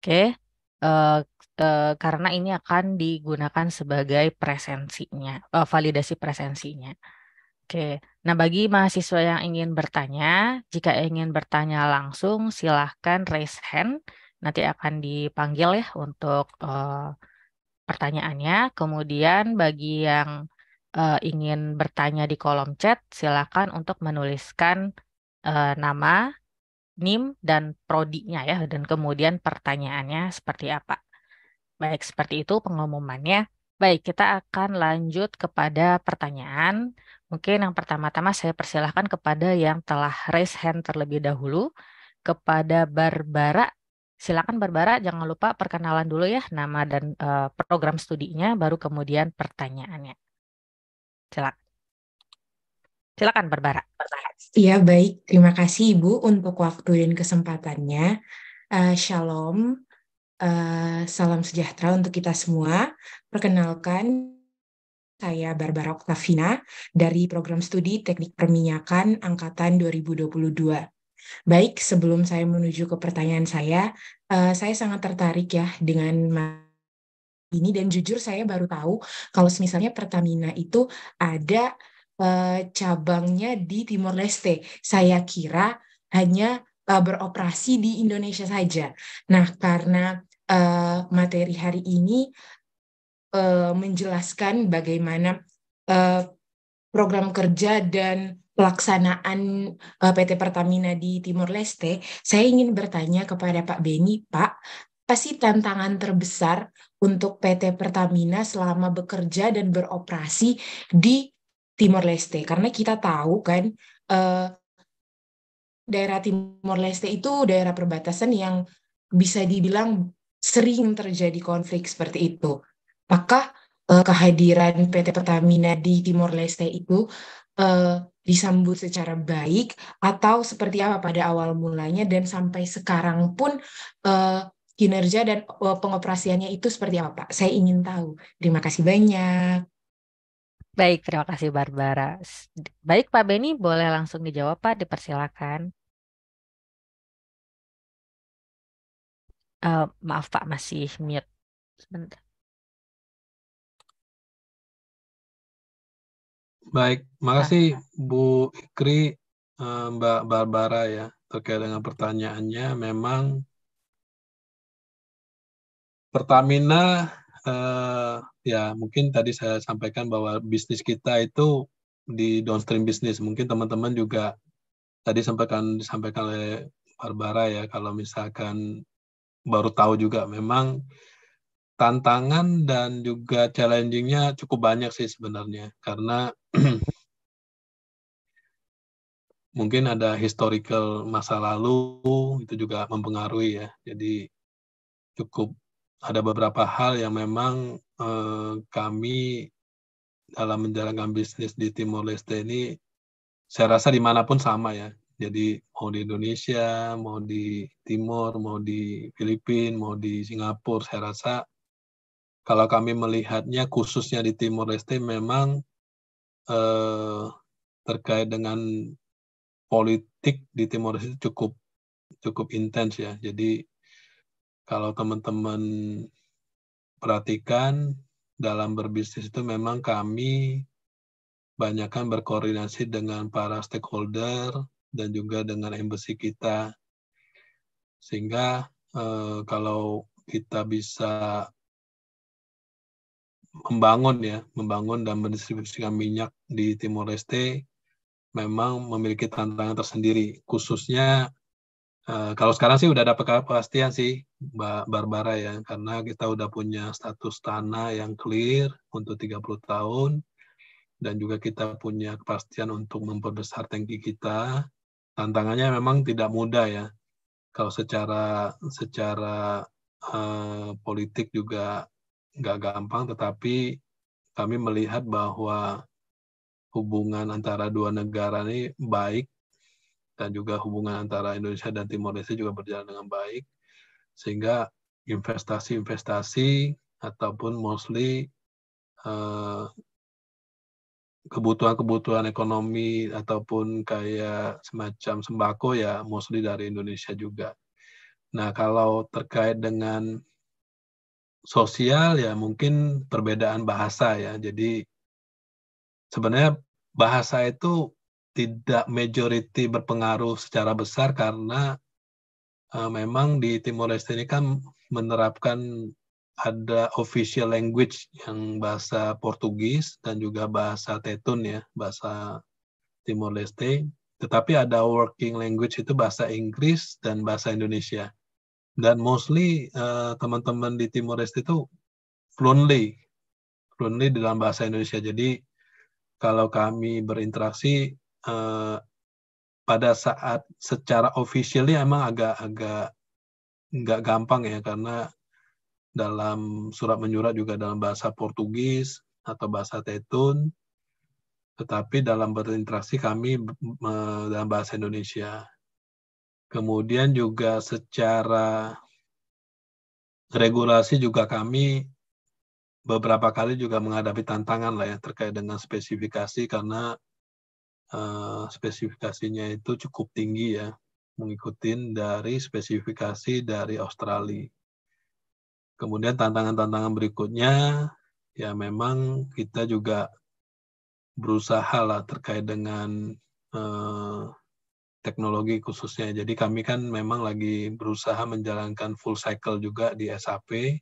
Oke. Okay. Eh, eh, karena ini akan digunakan sebagai presensinya, uh, validasi presensinya. Oke, nah bagi mahasiswa yang ingin bertanya, jika ingin bertanya langsung silahkan raise hand, nanti akan dipanggil ya untuk uh, pertanyaannya. Kemudian bagi yang uh, ingin bertanya di kolom chat, silahkan untuk menuliskan uh, nama NIM dan prodi-nya ya dan kemudian pertanyaannya seperti apa. Baik, seperti itu pengumumannya. Baik, kita akan lanjut kepada pertanyaan. Mungkin yang pertama-tama saya persilahkan kepada yang telah raise hand terlebih dahulu. Kepada Barbara, silakan Barbara jangan lupa perkenalan dulu ya nama dan uh, program studinya, baru kemudian pertanyaannya. Silakan. Silakan Barbara. Iya baik, terima kasih Ibu untuk waktu dan kesempatannya. Uh, shalom, uh, salam sejahtera untuk kita semua. Perkenalkan, saya Barbara Oktavina dari program studi Teknik Perminyakan Angkatan 2022. Baik, sebelum saya menuju ke pertanyaan saya, uh, saya sangat tertarik ya dengan ini dan jujur saya baru tahu kalau misalnya Pertamina itu ada Eh, cabangnya di Timor Leste. Saya kira hanya eh, beroperasi di Indonesia saja. Nah, karena eh, materi hari ini eh, menjelaskan bagaimana eh, program kerja dan pelaksanaan uh, eh, PT Pertamina di Timor Leste, saya ingin bertanya kepada Pak Beni, Pak, apa sih tantangan terbesar untuk PT Pertamina selama bekerja dan beroperasi di Timor Leste karena kita tahu kan uh, daerah Timor Leste itu daerah perbatasan yang bisa dibilang sering terjadi konflik seperti itu. Maka uh, kehadiran PT Pertamina di Timor Leste itu uh, disambut secara baik atau seperti apa pada awal mulanya dan sampai sekarang pun uh, kinerja dan pengoperasiannya itu seperti apa, Pak? Saya ingin tahu. Terima kasih banyak. Baik, terima kasih Barbara. Baik Pak Beni, boleh langsung dijawab Pak, dipersilakan. Uh, maaf Pak, masih mute. Sebentar. Baik, makasih Bu Ikri, eh, Mbak Barbara ya, terkait dengan pertanyaannya. Memang Pertamina Eh, ya mungkin tadi saya sampaikan bahwa bisnis kita itu di downstream bisnis mungkin teman-teman juga tadi sampaikan disampaikan oleh Barbara ya kalau misalkan baru tahu juga memang tantangan dan juga challengingnya cukup banyak sih sebenarnya karena mungkin ada historical masa lalu itu juga mempengaruhi ya jadi cukup ada beberapa hal yang memang eh, kami dalam menjalankan bisnis di Timor Leste ini saya rasa dimanapun sama ya. Jadi mau di Indonesia, mau di Timor, mau di Filipina, mau di Singapura, saya rasa kalau kami melihatnya khususnya di Timor Leste memang eh, terkait dengan politik di Timor Leste cukup cukup intens ya. Jadi kalau teman-teman perhatikan dalam berbisnis itu memang kami banyakkan berkoordinasi dengan para stakeholder dan juga dengan embassy kita. Sehingga eh, kalau kita bisa membangun ya, membangun dan mendistribusikan minyak di Timor Leste memang memiliki tantangan tersendiri, khususnya Uh, kalau sekarang sih udah ada kepastian sih Mbak Barbara ya, karena kita udah punya status tanah yang clear untuk 30 tahun, dan juga kita punya kepastian untuk memperbesar tangki kita. Tantangannya memang tidak mudah ya. Kalau secara secara uh, politik juga nggak gampang, tetapi kami melihat bahwa hubungan antara dua negara ini baik dan juga hubungan antara Indonesia dan Timor Leste juga berjalan dengan baik sehingga investasi-investasi ataupun mostly eh, kebutuhan-kebutuhan ekonomi ataupun kayak semacam sembako ya mostly dari Indonesia juga. Nah, kalau terkait dengan sosial ya mungkin perbedaan bahasa ya. Jadi sebenarnya bahasa itu tidak majority berpengaruh secara besar karena uh, memang di Timor Leste ini kan menerapkan ada official language yang bahasa Portugis dan juga bahasa Tetun ya, bahasa Timor Leste. Tetapi ada working language itu bahasa Inggris dan bahasa Indonesia. Dan mostly eh, teman-teman uh, teman -teman di Timor Leste itu fluently, fluently dalam bahasa Indonesia. Jadi kalau kami berinteraksi uh, pada saat secara officially emang agak-agak nggak gampang ya karena dalam surat menyurat juga dalam bahasa Portugis atau bahasa Tetun tetapi dalam berinteraksi kami dalam bahasa Indonesia kemudian juga secara regulasi juga kami beberapa kali juga menghadapi tantangan lah ya terkait dengan spesifikasi karena Eh, spesifikasinya itu cukup tinggi ya, mengikuti dari spesifikasi dari Australia. Kemudian tantangan-tantangan berikutnya ya memang kita juga berusaha lah terkait dengan eh, teknologi khususnya. Jadi kami kan memang lagi berusaha menjalankan full cycle juga di SAP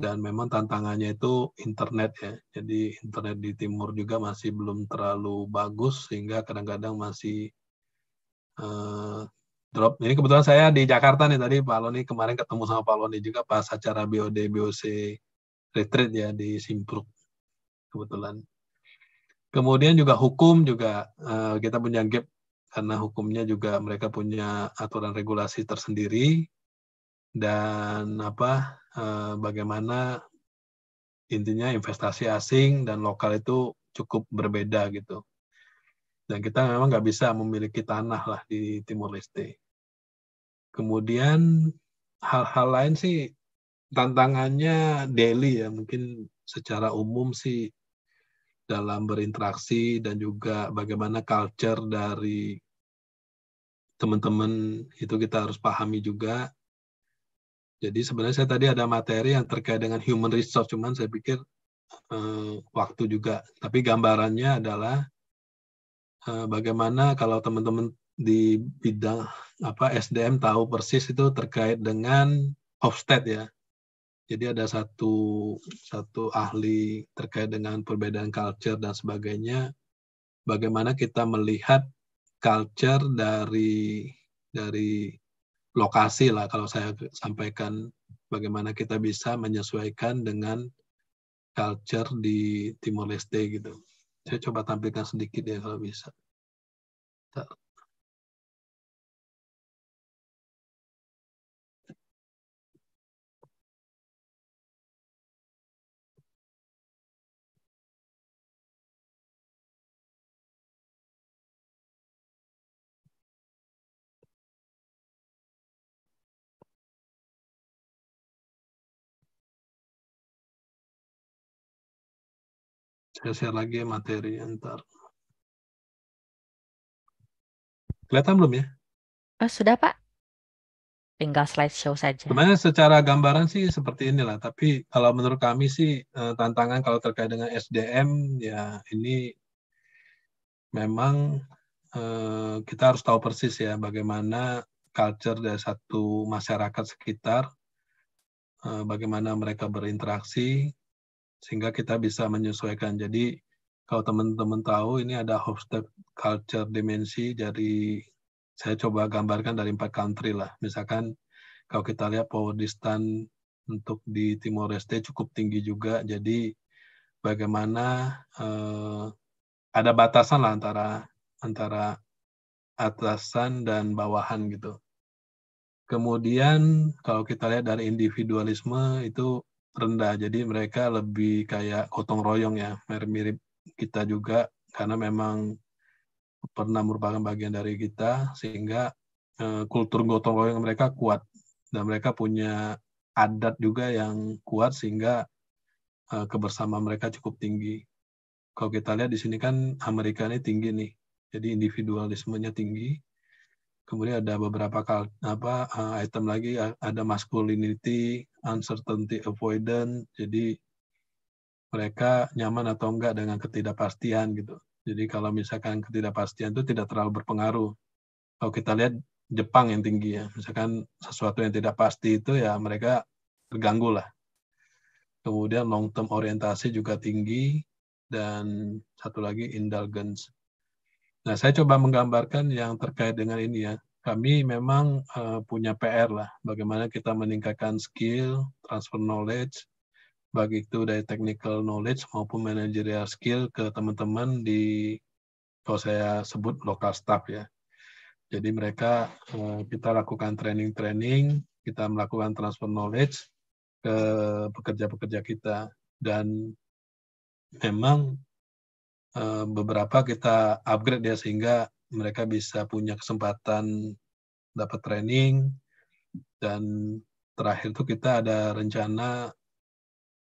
dan memang tantangannya itu internet ya. Jadi internet di timur juga masih belum terlalu bagus sehingga kadang-kadang masih uh, drop. Ini kebetulan saya di Jakarta nih tadi Pak Loni kemarin ketemu sama Pak Loni juga pas acara BOD BOC retreat ya di Simpruk kebetulan. Kemudian juga hukum juga uh, kita punya gap karena hukumnya juga mereka punya aturan regulasi tersendiri dan apa Eh, bagaimana intinya investasi asing dan lokal itu cukup berbeda gitu. Dan kita memang nggak bisa memiliki tanah lah di Timur Leste. Kemudian hal-hal lain sih tantangannya daily ya mungkin secara umum sih dalam berinteraksi dan juga bagaimana culture dari teman-teman itu kita harus pahami juga jadi sebenarnya saya tadi ada materi yang terkait dengan human resource, cuman saya pikir eh, waktu juga. Tapi gambarannya adalah eh, bagaimana kalau teman-teman di bidang apa SDM tahu persis itu terkait dengan Hofstede ya. Jadi ada satu satu ahli terkait dengan perbedaan culture dan sebagainya. Bagaimana kita melihat culture dari dari lokasi lah kalau saya sampaikan bagaimana kita bisa menyesuaikan dengan culture di Timor Leste gitu. Saya coba tampilkan sedikit ya kalau bisa. Bentar. Saya share lagi materi ntar. Kelihatan belum ya? Oh, sudah Pak. Tinggal slide show saja. Sebenarnya secara gambaran sih seperti inilah, tapi kalau menurut kami sih eh, tantangan kalau terkait dengan SDM ya ini memang eh, kita harus tahu persis ya bagaimana culture dari satu masyarakat sekitar, eh, bagaimana mereka berinteraksi, sehingga kita bisa menyesuaikan. Jadi kalau teman-teman tahu ini ada Hofstede culture dimensi jadi saya coba gambarkan dari empat country lah. Misalkan kalau kita lihat power distance untuk di Timor Leste cukup tinggi juga. Jadi bagaimana eh, ada batasan lah antara antara atasan dan bawahan gitu. Kemudian kalau kita lihat dari individualisme itu rendah. Jadi mereka lebih kayak gotong royong ya, mirip-mirip kita juga karena memang pernah merupakan bagian dari kita sehingga eh, kultur gotong royong mereka kuat dan mereka punya adat juga yang kuat sehingga eh, kebersamaan mereka cukup tinggi. Kalau kita lihat di sini kan Amerika ini tinggi nih. Jadi individualismenya tinggi, kemudian ada beberapa apa eh, item lagi ada masculinity uncertainty avoidant, jadi mereka nyaman atau enggak dengan ketidakpastian gitu. Jadi kalau misalkan ketidakpastian itu tidak terlalu berpengaruh. Kalau kita lihat Jepang yang tinggi ya, misalkan sesuatu yang tidak pasti itu ya mereka terganggu lah. Kemudian long term orientasi juga tinggi dan satu lagi indulgence. Nah, saya coba menggambarkan yang terkait dengan ini ya, kami memang uh, punya PR lah, bagaimana kita meningkatkan skill, transfer knowledge, baik itu dari technical knowledge maupun managerial skill ke teman-teman di, kalau saya sebut lokal staff ya. Jadi mereka, uh, kita lakukan training-training, kita melakukan transfer knowledge ke pekerja-pekerja kita. Dan memang uh, beberapa kita upgrade ya, sehingga mereka bisa punya kesempatan dapat training dan terakhir tuh kita ada rencana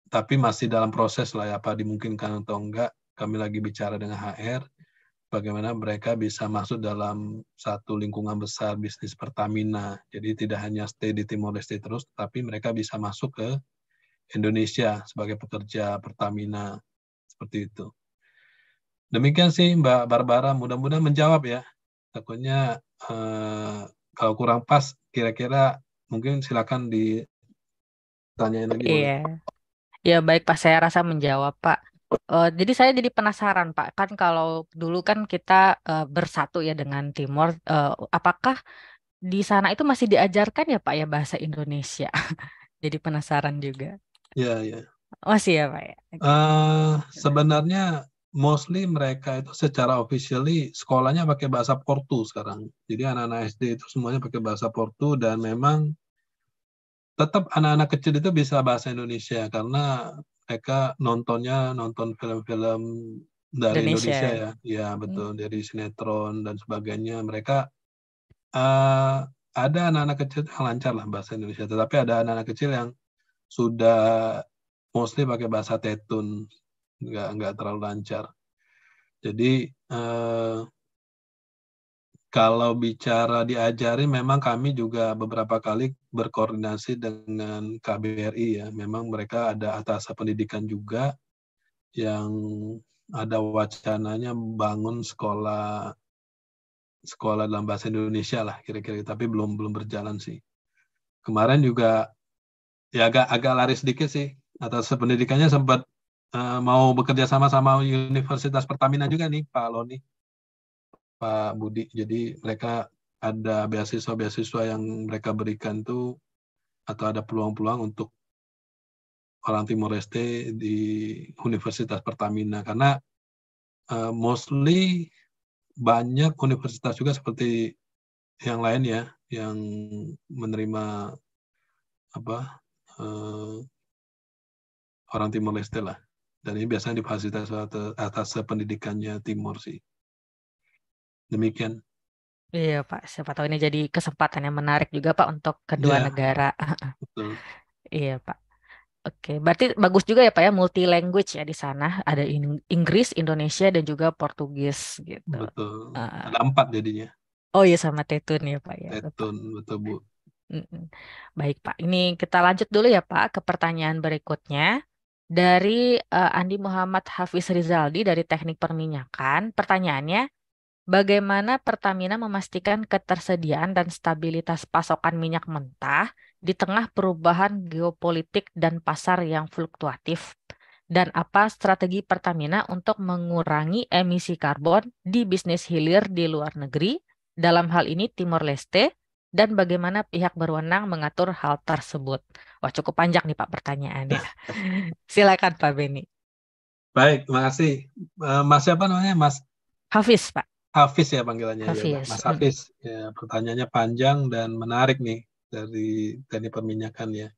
tapi masih dalam proses lah ya apa dimungkinkan atau enggak kami lagi bicara dengan HR bagaimana mereka bisa masuk dalam satu lingkungan besar bisnis Pertamina jadi tidak hanya stay di Timor Leste terus tapi mereka bisa masuk ke Indonesia sebagai pekerja Pertamina seperti itu Demikian sih Mbak Barbara, mudah-mudahan menjawab ya. Takutnya eh, kalau kurang pas, kira-kira mungkin silakan ditanyain lagi. Iya. Yeah. Ya baik Pak, saya rasa menjawab Pak. Uh, jadi saya jadi penasaran Pak, kan kalau dulu kan kita uh, bersatu ya dengan Timur uh, eh, apakah di sana itu masih diajarkan ya Pak ya bahasa Indonesia? jadi penasaran juga. Iya, iya. Masih ya Pak ya? Okay. Uh, sebenarnya mostly mereka itu secara officially sekolahnya pakai bahasa Portu sekarang. Jadi anak-anak SD itu semuanya pakai bahasa Portu dan memang tetap anak-anak kecil itu bisa bahasa Indonesia karena mereka nontonnya nonton film-film dari Indonesia, Indonesia ya. Ya, betul, hmm. dari sinetron dan sebagainya. Mereka uh, ada anak-anak kecil yang lancar lah bahasa Indonesia, tetapi ada anak-anak kecil yang sudah mostly pakai bahasa Tetun nggak nggak terlalu lancar. Jadi eh, kalau bicara diajari, memang kami juga beberapa kali berkoordinasi dengan KBRI ya. Memang mereka ada atasa pendidikan juga yang ada wacananya bangun sekolah sekolah dalam bahasa Indonesia lah kira-kira, tapi belum belum berjalan sih. Kemarin juga ya agak agak lari sedikit sih atas pendidikannya sempat Eh, mau bekerja sama sama Universitas Pertamina juga nih Pak Loni, Pak Budi. Jadi mereka ada beasiswa-beasiswa yang mereka berikan tuh atau ada peluang-peluang untuk orang Timor Leste di Universitas Pertamina karena uh, mostly banyak universitas juga seperti yang lain ya yang menerima apa uh, orang Timor Leste lah dan ini biasanya di fasilitas atas pendidikannya timur sih. Demikian. Iya Pak, siapa tahu ini jadi kesempatan yang menarik juga Pak untuk kedua ya, negara. Betul. iya Pak. Oke, berarti bagus juga ya Pak ya multi language ya di sana. Ada Inggris, Indonesia dan juga Portugis gitu. Betul. Uh, ada empat jadinya. Oh iya sama Tetun ya Pak ya. Tetun, betul Bu. Baik Pak, ini kita lanjut dulu ya Pak ke pertanyaan berikutnya dari uh, Andi Muhammad Hafiz Rizaldi dari Teknik Perminyakan. Pertanyaannya, bagaimana Pertamina memastikan ketersediaan dan stabilitas pasokan minyak mentah di tengah perubahan geopolitik dan pasar yang fluktuatif? Dan apa strategi Pertamina untuk mengurangi emisi karbon di bisnis hilir di luar negeri, dalam hal ini Timor Leste, dan bagaimana pihak berwenang mengatur hal tersebut? Wah, cukup panjang nih Pak pertanyaannya. Ya. Silakan Pak Beni. Baik, terima kasih. Eh, Mas siapa namanya? Mas Hafiz, Pak. Hafiz ya panggilannya. Ya, Hafiz. Ya, mm. Mas Hafiz. Ya, pertanyaannya panjang dan menarik nih dari dari perminyakan ya.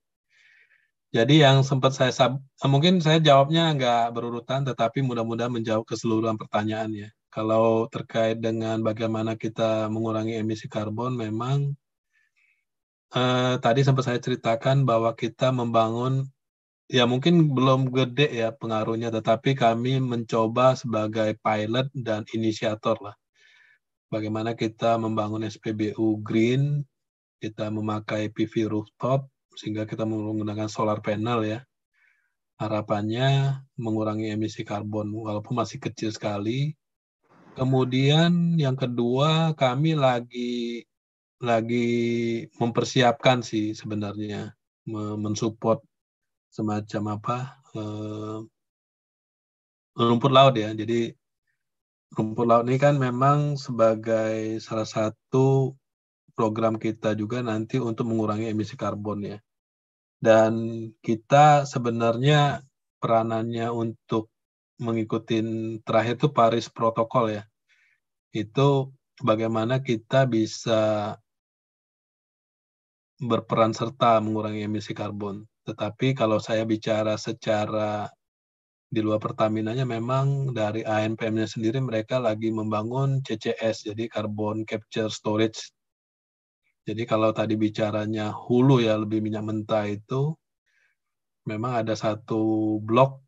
Jadi yang sempat saya eh, mungkin saya jawabnya nggak berurutan, tetapi mudah-mudahan menjawab keseluruhan pertanyaan ya. Kalau terkait dengan bagaimana kita mengurangi emisi karbon, memang eh, tadi sempat saya ceritakan bahwa kita membangun ya mungkin belum gede ya pengaruhnya, tetapi kami mencoba sebagai pilot dan inisiator lah. Bagaimana kita membangun SPBU green, kita memakai PV rooftop sehingga kita menggunakan solar panel ya. Harapannya mengurangi emisi karbon walaupun masih kecil sekali, Kemudian yang kedua kami lagi lagi mempersiapkan sih sebenarnya mensupport semacam apa eh, rumput laut ya. Jadi rumput laut ini kan memang sebagai salah satu program kita juga nanti untuk mengurangi emisi karbon ya. Dan kita sebenarnya peranannya untuk mengikuti terakhir itu Paris Protokol ya. Itu bagaimana kita bisa berperan serta mengurangi emisi karbon. Tetapi kalau saya bicara secara di luar Pertamina-nya memang dari ANPM-nya sendiri mereka lagi membangun CCS, jadi Carbon Capture Storage. Jadi kalau tadi bicaranya hulu ya lebih minyak mentah itu, memang ada satu blok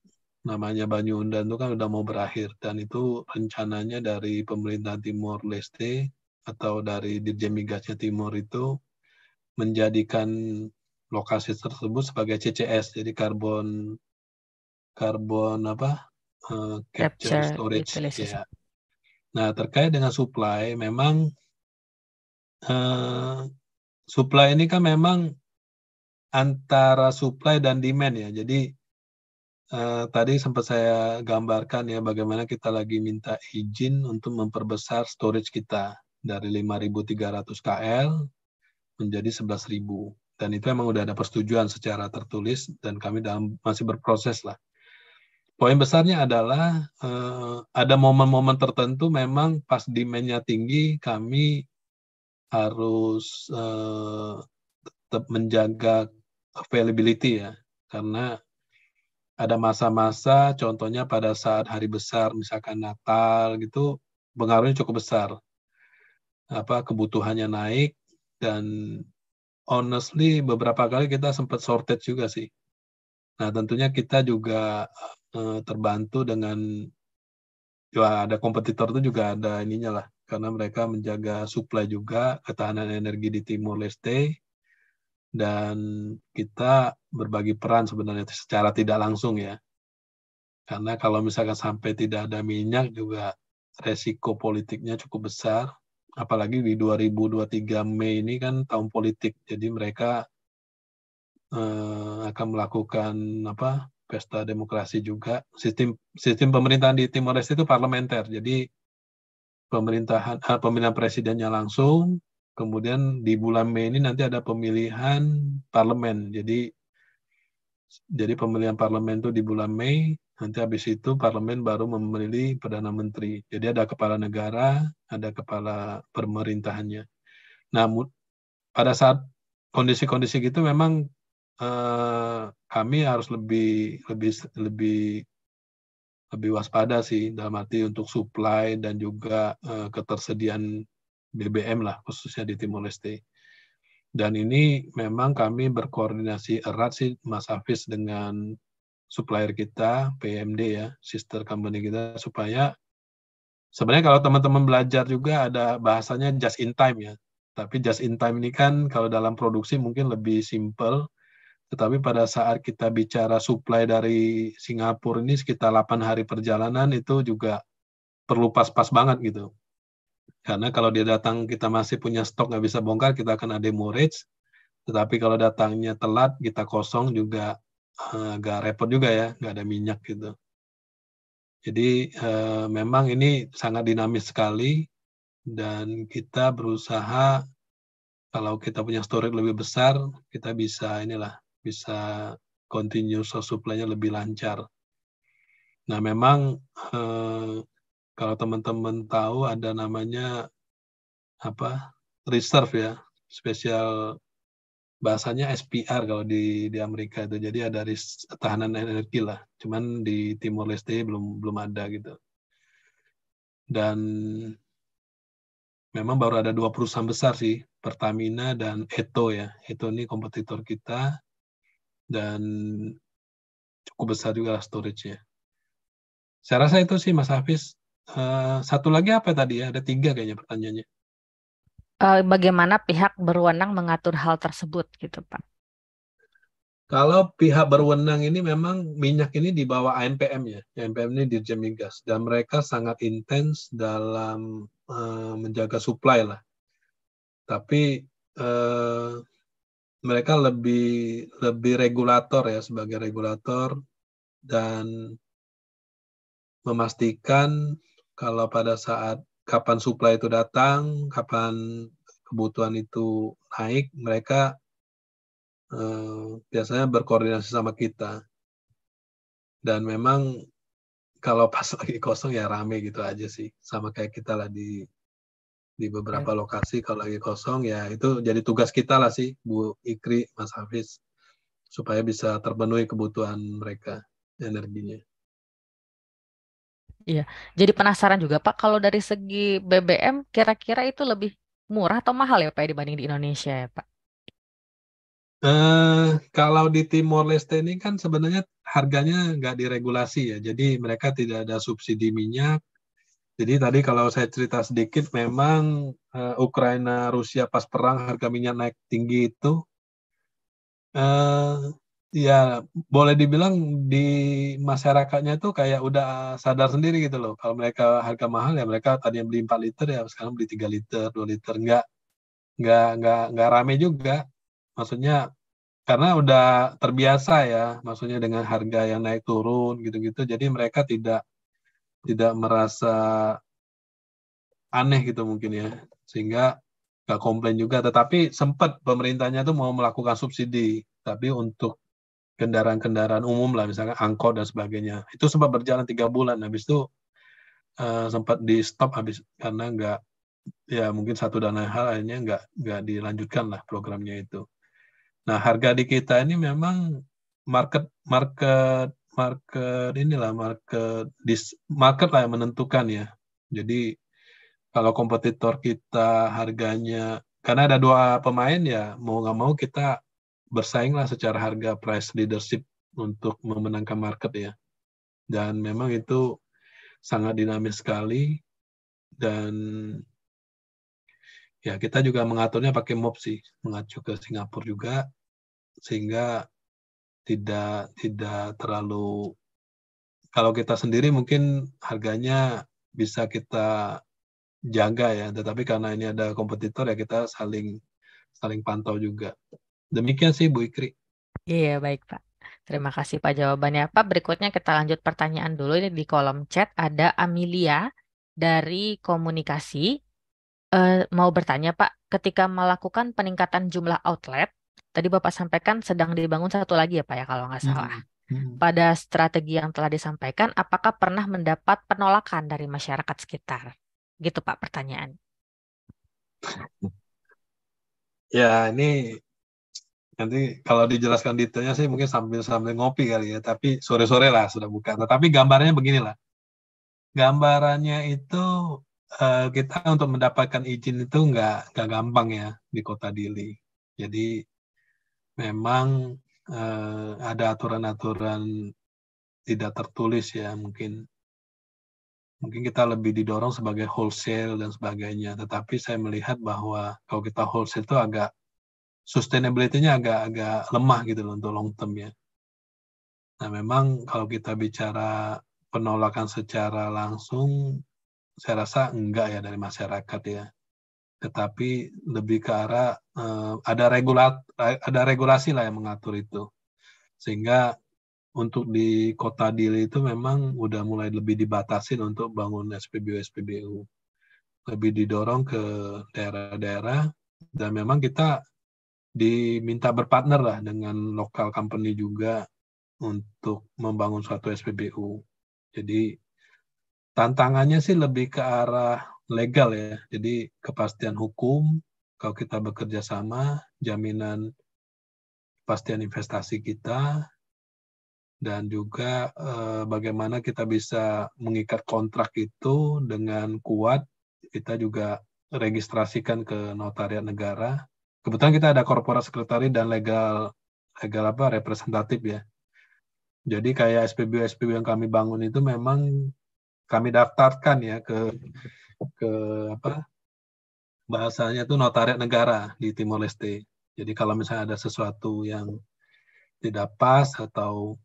namanya Banyu Undan itu kan udah mau berakhir dan itu rencananya dari pemerintah Timur Leste atau dari Dirjen Migasnya Timur itu menjadikan lokasi tersebut sebagai CCS jadi karbon karbon apa uh, capture, capture storage ya. Nah terkait dengan supply memang uh, supply ini kan memang antara supply dan demand ya. Jadi uh, tadi sempat saya gambarkan ya bagaimana kita lagi minta izin untuk memperbesar storage kita dari 5.300 KL menjadi 11.000 dan itu emang udah ada persetujuan secara tertulis dan kami dalam masih berproses lah. Poin besarnya adalah eh, ada momen-momen tertentu memang pas demand-nya tinggi kami harus eh, tetap menjaga availability ya karena ada masa-masa contohnya pada saat hari besar misalkan Natal gitu pengaruhnya cukup besar apa kebutuhannya naik dan honestly beberapa kali kita sempat sorted juga sih. Nah tentunya kita juga uh, terbantu dengan ya ada kompetitor itu juga ada ininya lah karena mereka menjaga supply juga ketahanan energi di Timur Leste dan kita berbagi peran sebenarnya secara tidak langsung ya karena kalau misalkan sampai tidak ada minyak juga resiko politiknya cukup besar apalagi di 2023 Mei ini kan tahun politik jadi mereka eh, akan melakukan apa pesta demokrasi juga sistem sistem pemerintahan di Timor Leste itu parlementer jadi pemerintahan eh, pemilihan presidennya langsung kemudian di bulan Mei ini nanti ada pemilihan parlemen jadi jadi pemilihan parlemen itu di bulan Mei, nanti habis itu parlemen baru memilih perdana menteri. Jadi ada kepala negara, ada kepala pemerintahannya. Namun pada saat kondisi-kondisi gitu memang eh, kami harus lebih lebih lebih lebih waspada sih dalam arti untuk supply dan juga eh, ketersediaan BBM lah khususnya di Timor Leste dan ini memang kami berkoordinasi erat sih Mas Hafiz dengan supplier kita, PMD ya, sister company kita, supaya sebenarnya kalau teman-teman belajar juga ada bahasanya just in time ya. Tapi just in time ini kan kalau dalam produksi mungkin lebih simple, tetapi pada saat kita bicara supply dari Singapura ini sekitar 8 hari perjalanan itu juga perlu pas-pas banget gitu. Karena kalau dia datang kita masih punya stok nggak bisa bongkar, kita akan ada demurrage. Tetapi kalau datangnya telat, kita kosong juga agak eh, repot juga ya, nggak ada minyak gitu. Jadi eh, memang ini sangat dinamis sekali dan kita berusaha kalau kita punya storage lebih besar, kita bisa inilah bisa continuous supply-nya lebih lancar. Nah, memang eh, kalau teman-teman tahu ada namanya apa reserve ya, spesial bahasanya SPR kalau di di Amerika itu. Jadi ada ris tahanan energi lah. Cuman di Timor Leste belum belum ada gitu. Dan memang baru ada dua perusahaan besar sih, Pertamina dan Eto ya. Eto ini kompetitor kita dan cukup besar juga storage-nya. Saya rasa itu sih Mas Hafiz. Uh, satu lagi apa ya tadi ya? Ada tiga kayaknya pertanyaannya. Uh, bagaimana pihak berwenang mengatur hal tersebut gitu Pak? Kalau pihak berwenang ini memang minyak ini di bawah ANPM ya. ANPM ini Dirjen Migas. Dan mereka sangat intens dalam uh, menjaga supply lah. Tapi uh, mereka lebih lebih regulator ya sebagai regulator dan memastikan kalau pada saat kapan supply itu datang, kapan kebutuhan itu naik, mereka eh, biasanya berkoordinasi sama kita. Dan memang kalau pas lagi kosong ya rame gitu aja sih, sama kayak kita lah di di beberapa ya. lokasi kalau lagi kosong ya itu jadi tugas kita lah sih Bu Ikri, Mas Hafiz supaya bisa terpenuhi kebutuhan mereka energinya. Iya, jadi penasaran juga Pak, kalau dari segi BBM kira-kira itu lebih murah atau mahal ya Pak ya, dibanding di Indonesia ya Pak? Eh, kalau di Timor Leste ini kan sebenarnya harganya nggak diregulasi ya, jadi mereka tidak ada subsidi minyak. Jadi tadi kalau saya cerita sedikit, memang uh, eh, Ukraina Rusia pas perang harga minyak naik tinggi itu. Uh, ya boleh dibilang di masyarakatnya tuh kayak udah sadar sendiri gitu loh. Kalau mereka harga mahal ya mereka tadi yang beli 4 liter ya sekarang beli 3 liter, 2 liter enggak enggak nggak nggak rame juga. Maksudnya karena udah terbiasa ya, maksudnya dengan harga yang naik turun gitu-gitu. Jadi mereka tidak tidak merasa aneh gitu mungkin ya. Sehingga nggak komplain juga. Tetapi sempat pemerintahnya tuh mau melakukan subsidi. Tapi untuk kendaraan-kendaraan umum lah, misalnya angkot dan sebagainya. Itu sempat berjalan tiga bulan, habis itu uh, sempat di stop habis karena nggak ya mungkin satu dan lain hal akhirnya nggak nggak dilanjutkan lah programnya itu. Nah harga di kita ini memang market market market inilah market dis, market lah yang menentukan ya. Jadi kalau kompetitor kita harganya karena ada dua pemain ya mau nggak mau kita bersainglah secara harga price leadership untuk memenangkan market ya. Dan memang itu sangat dinamis sekali dan ya kita juga mengaturnya pakai MOP sih, mengacu ke Singapura juga sehingga tidak tidak terlalu kalau kita sendiri mungkin harganya bisa kita jaga ya, tetapi karena ini ada kompetitor ya kita saling saling pantau juga. Demikian sih Bu Ikri. Iya, baik Pak. Terima kasih Pak jawabannya. Pak, berikutnya kita lanjut pertanyaan dulu. Ini di kolom chat ada Amelia dari komunikasi. E, mau bertanya Pak, ketika melakukan peningkatan jumlah outlet, tadi Bapak sampaikan sedang dibangun satu lagi ya Pak ya kalau nggak salah. Hmm, hmm. Pada strategi yang telah disampaikan, apakah pernah mendapat penolakan dari masyarakat sekitar? Gitu Pak pertanyaan. Ya, ini nanti kalau dijelaskan detailnya sih mungkin sambil sambil ngopi kali ya tapi sore sore lah sudah buka tapi gambarnya beginilah gambarannya itu eh, kita untuk mendapatkan izin itu nggak nggak gampang ya di kota Dili jadi memang eh, ada aturan-aturan tidak tertulis ya mungkin mungkin kita lebih didorong sebagai wholesale dan sebagainya tetapi saya melihat bahwa kalau kita wholesale itu agak sustainability-nya agak-agak lemah gitu loh untuk long term ya. Nah memang kalau kita bicara penolakan secara langsung, saya rasa enggak ya dari masyarakat ya. Tetapi lebih ke arah eh, ada regulat ada regulasi lah yang mengatur itu. Sehingga untuk di kota Dili itu memang udah mulai lebih dibatasin untuk bangun SPBU SPBU lebih didorong ke daerah-daerah dan memang kita diminta berpartner lah dengan lokal company juga untuk membangun suatu SPBU. Jadi tantangannya sih lebih ke arah legal ya. Jadi kepastian hukum kalau kita bekerja sama, jaminan kepastian investasi kita dan juga eh, bagaimana kita bisa mengikat kontrak itu dengan kuat kita juga registrasikan ke notariat negara kebetulan kita ada korporat sekretari dan legal legal apa representatif ya. Jadi kayak SPBU SPBU yang kami bangun itu memang kami daftarkan ya ke ke apa bahasanya itu notariat negara di Timor Leste. Jadi kalau misalnya ada sesuatu yang tidak pas atau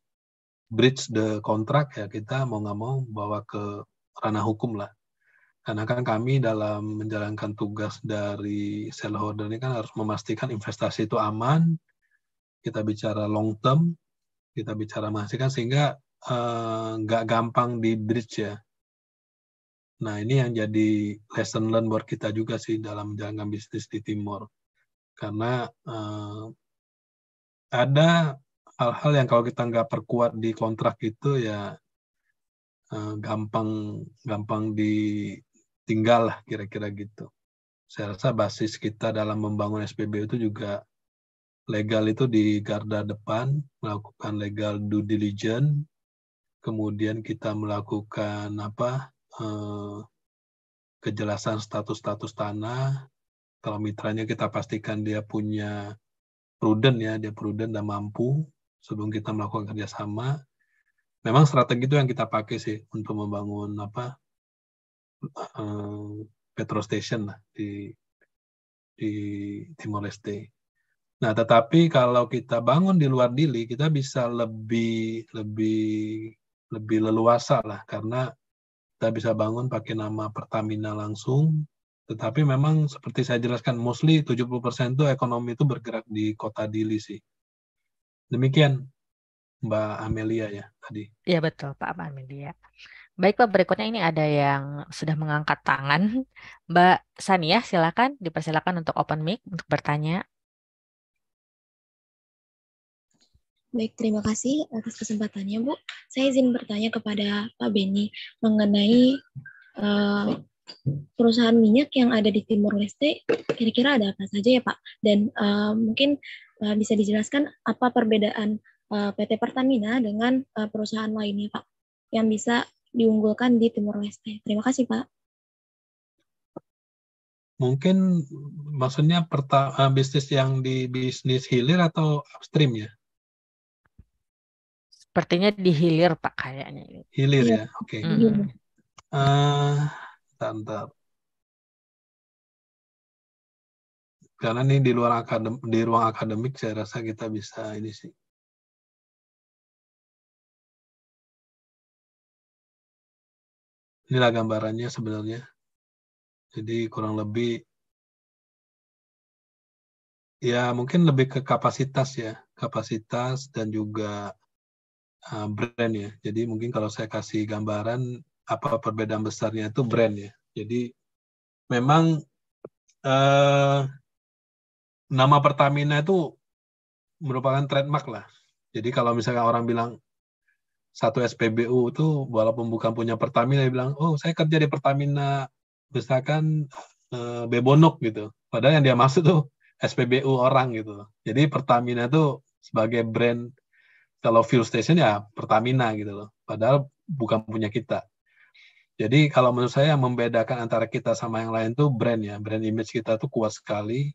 bridge the contract ya kita mau nggak mau bawa ke ranah hukum lah. Karena kan kami dalam menjalankan tugas dari shareholder ini kan harus memastikan investasi itu aman, kita bicara long term, kita bicara memastikan sehingga eh, nggak eh, gampang di bridge ya. Nah ini yang jadi lesson learn buat kita juga sih dalam menjalankan bisnis di Timur. Karena eh, ada hal-hal yang kalau kita nggak perkuat di kontrak itu ya eh, gampang gampang di tinggal lah kira-kira gitu. Saya rasa basis kita dalam membangun SPBU itu juga legal itu di garda depan, melakukan legal due diligence, kemudian kita melakukan apa eh, kejelasan status-status tanah. Kalau mitranya kita pastikan dia punya prudent ya, dia prudent dan mampu sebelum kita melakukan kerjasama. Memang strategi itu yang kita pakai sih untuk membangun apa Eh, petrol station lah di di Timor Leste. Nah, tetapi kalau kita bangun di luar Dili, kita bisa lebih lebih lebih leluasa lah karena kita bisa bangun pakai nama Pertamina langsung. Tetapi memang seperti saya jelaskan, mostly 70% itu ekonomi itu bergerak di kota Dili sih. Demikian Mbak Amelia ya tadi. Iya betul Pak Amelia. Baik pak berikutnya ini ada yang sudah mengangkat tangan. Mbak Sania, silakan dipersilakan untuk open mic untuk bertanya. Baik, terima kasih atas kesempatannya, Bu. Saya izin bertanya kepada Pak Beni mengenai uh, perusahaan minyak yang ada di Timur Leste. Kira-kira ada apa saja ya, Pak? Dan uh, mungkin uh, bisa dijelaskan apa perbedaan uh, PT Pertamina dengan uh, perusahaan lainnya, Pak? yang bisa diunggulkan di Timur Leste. Terima kasih Pak. Mungkin maksudnya pertama eh, bisnis yang di bisnis hilir atau upstream ya? Sepertinya di hilir Pak kayaknya. Hilir iya. ya, oke. Okay. Mm -hmm. uh, Karena ini di luar akadem di ruang akademik saya rasa kita bisa ini sih. Inilah gambarannya sebenarnya. Jadi kurang lebih ya mungkin lebih ke kapasitas ya, kapasitas dan juga uh, brand ya. Jadi mungkin kalau saya kasih gambaran apa perbedaan besarnya itu brand ya. Jadi memang uh, nama Pertamina itu merupakan trademark lah. Jadi kalau misalnya orang bilang satu SPBU itu walaupun bukan punya Pertamina dia bilang oh saya kerja di Pertamina misalkan e, Bebonok gitu padahal yang dia maksud tuh SPBU orang gitu jadi Pertamina itu sebagai brand kalau fuel station ya Pertamina gitu loh padahal bukan punya kita jadi kalau menurut saya yang membedakan antara kita sama yang lain tuh brand ya brand image kita tuh kuat sekali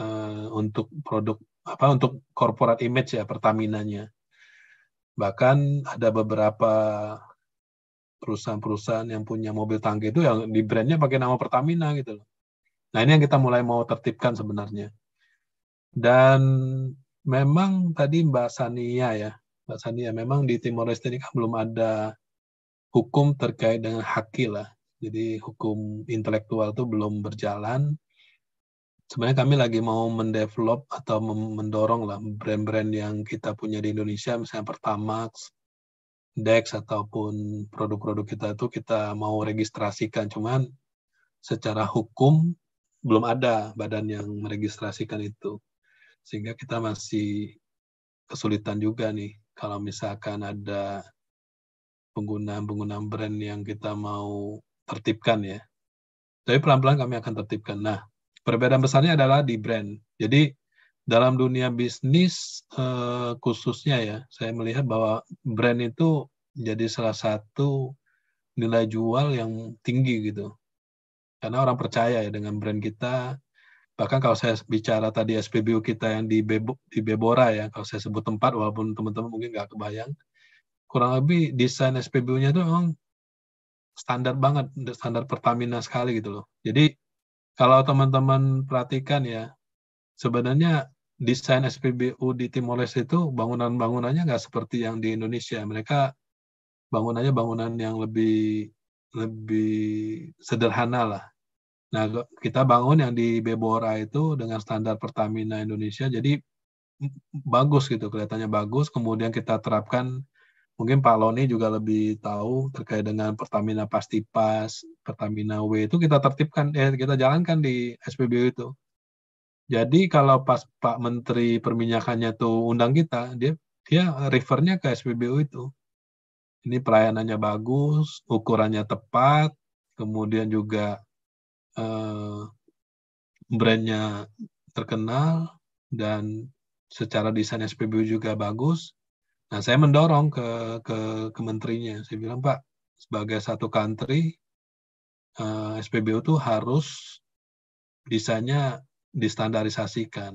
e, untuk produk apa untuk corporate image ya Pertaminanya Bahkan ada beberapa perusahaan-perusahaan yang punya mobil tangki itu yang di brandnya pakai nama Pertamina gitu loh. Nah ini yang kita mulai mau tertibkan sebenarnya. Dan memang tadi Mbak Sania ya, Mbak Sania, memang di Timor Leste ini kan belum ada hukum terkait dengan hakilah. Jadi hukum intelektual itu belum berjalan sebenarnya kami lagi mau mendevelop atau mendorong lah brand-brand yang kita punya di Indonesia, misalnya Pertamax, Dex ataupun produk-produk kita itu kita mau registrasikan, cuman secara hukum belum ada badan yang meregistrasikan itu, sehingga kita masih kesulitan juga nih kalau misalkan ada penggunaan-penggunaan brand yang kita mau tertibkan ya. Tapi pelan-pelan kami akan tertibkan. Nah, Perbedaan besarnya adalah di brand. Jadi dalam dunia bisnis eh, khususnya ya, saya melihat bahwa brand itu jadi salah satu nilai jual yang tinggi gitu. Karena orang percaya ya dengan brand kita. Bahkan kalau saya bicara tadi SPBU kita yang di, Bebo, di Bebora ya, kalau saya sebut tempat walaupun teman-teman mungkin nggak kebayang, kurang lebih desain SPBU-nya itu memang standar banget, standar Pertamina sekali gitu loh. Jadi kalau teman-teman perhatikan ya, sebenarnya desain SPBU di Timor Leste itu bangunan-bangunannya nggak seperti yang di Indonesia. Mereka bangunannya bangunan yang lebih lebih sederhana lah. Nah, kita bangun yang di Bebora itu dengan standar Pertamina Indonesia, jadi bagus gitu, kelihatannya bagus. Kemudian kita terapkan mungkin Pak Loni juga lebih tahu terkait dengan Pertamina pasti pas Pertamina W itu kita tertibkan, ya eh, kita jalankan di SPBU itu. Jadi kalau pas Pak Menteri Perminyakannya tuh undang kita, dia dia refernya ke SPBU itu. Ini pelayanannya bagus, ukurannya tepat, kemudian juga eh, brandnya terkenal dan secara desain SPBU juga bagus Nah, saya mendorong ke ke kementerinya. Saya bilang, Pak, sebagai satu country, eh, SPBU itu harus desainnya distandarisasikan.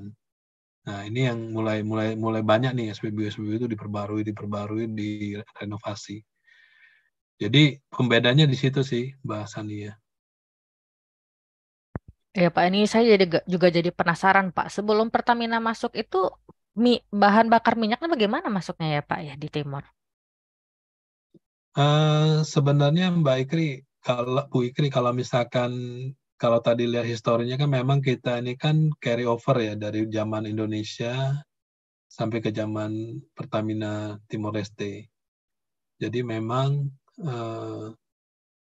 Nah, ini yang mulai mulai mulai banyak nih SPBU SPBU itu diperbarui, diperbarui, direnovasi. Jadi pembedanya di situ sih bahasan dia. Ya Pak, ini saya jadi, juga jadi penasaran Pak. Sebelum Pertamina masuk itu mi, bahan bakar minyaknya bagaimana masuknya ya Pak ya di timur? Uh, eh, sebenarnya Mbak Ikri, kalau Bu Ikri kalau misalkan kalau tadi lihat historinya kan memang kita ini kan carry over ya dari zaman Indonesia sampai ke zaman Pertamina Timor Leste. Jadi memang uh,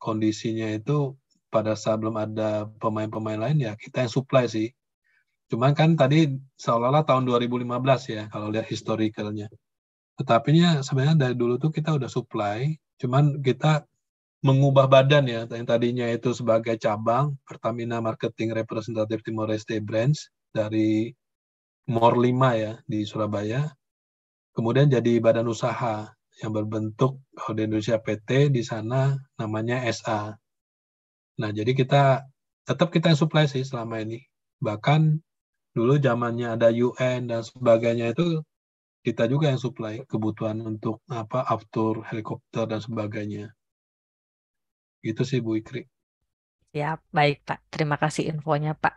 kondisinya itu pada saat belum ada pemain-pemain lain ya kita yang supply sih. Cuman kan tadi seolah-olah tahun 2015 ya kalau lihat historicalnya. Tetapi sebenarnya dari dulu tuh kita udah supply, cuman kita mengubah badan ya yang tadinya itu sebagai cabang Pertamina Marketing Representative Timor Leste Branch dari Mor 5 ya di Surabaya. Kemudian jadi badan usaha yang berbentuk di Indonesia PT di sana namanya SA. Nah, jadi kita tetap kita yang supply sih selama ini. Bahkan dulu zamannya ada UN dan sebagainya itu kita juga yang supply kebutuhan untuk apa aftur helikopter dan sebagainya itu sih Bu Ikri ya baik Pak terima kasih infonya Pak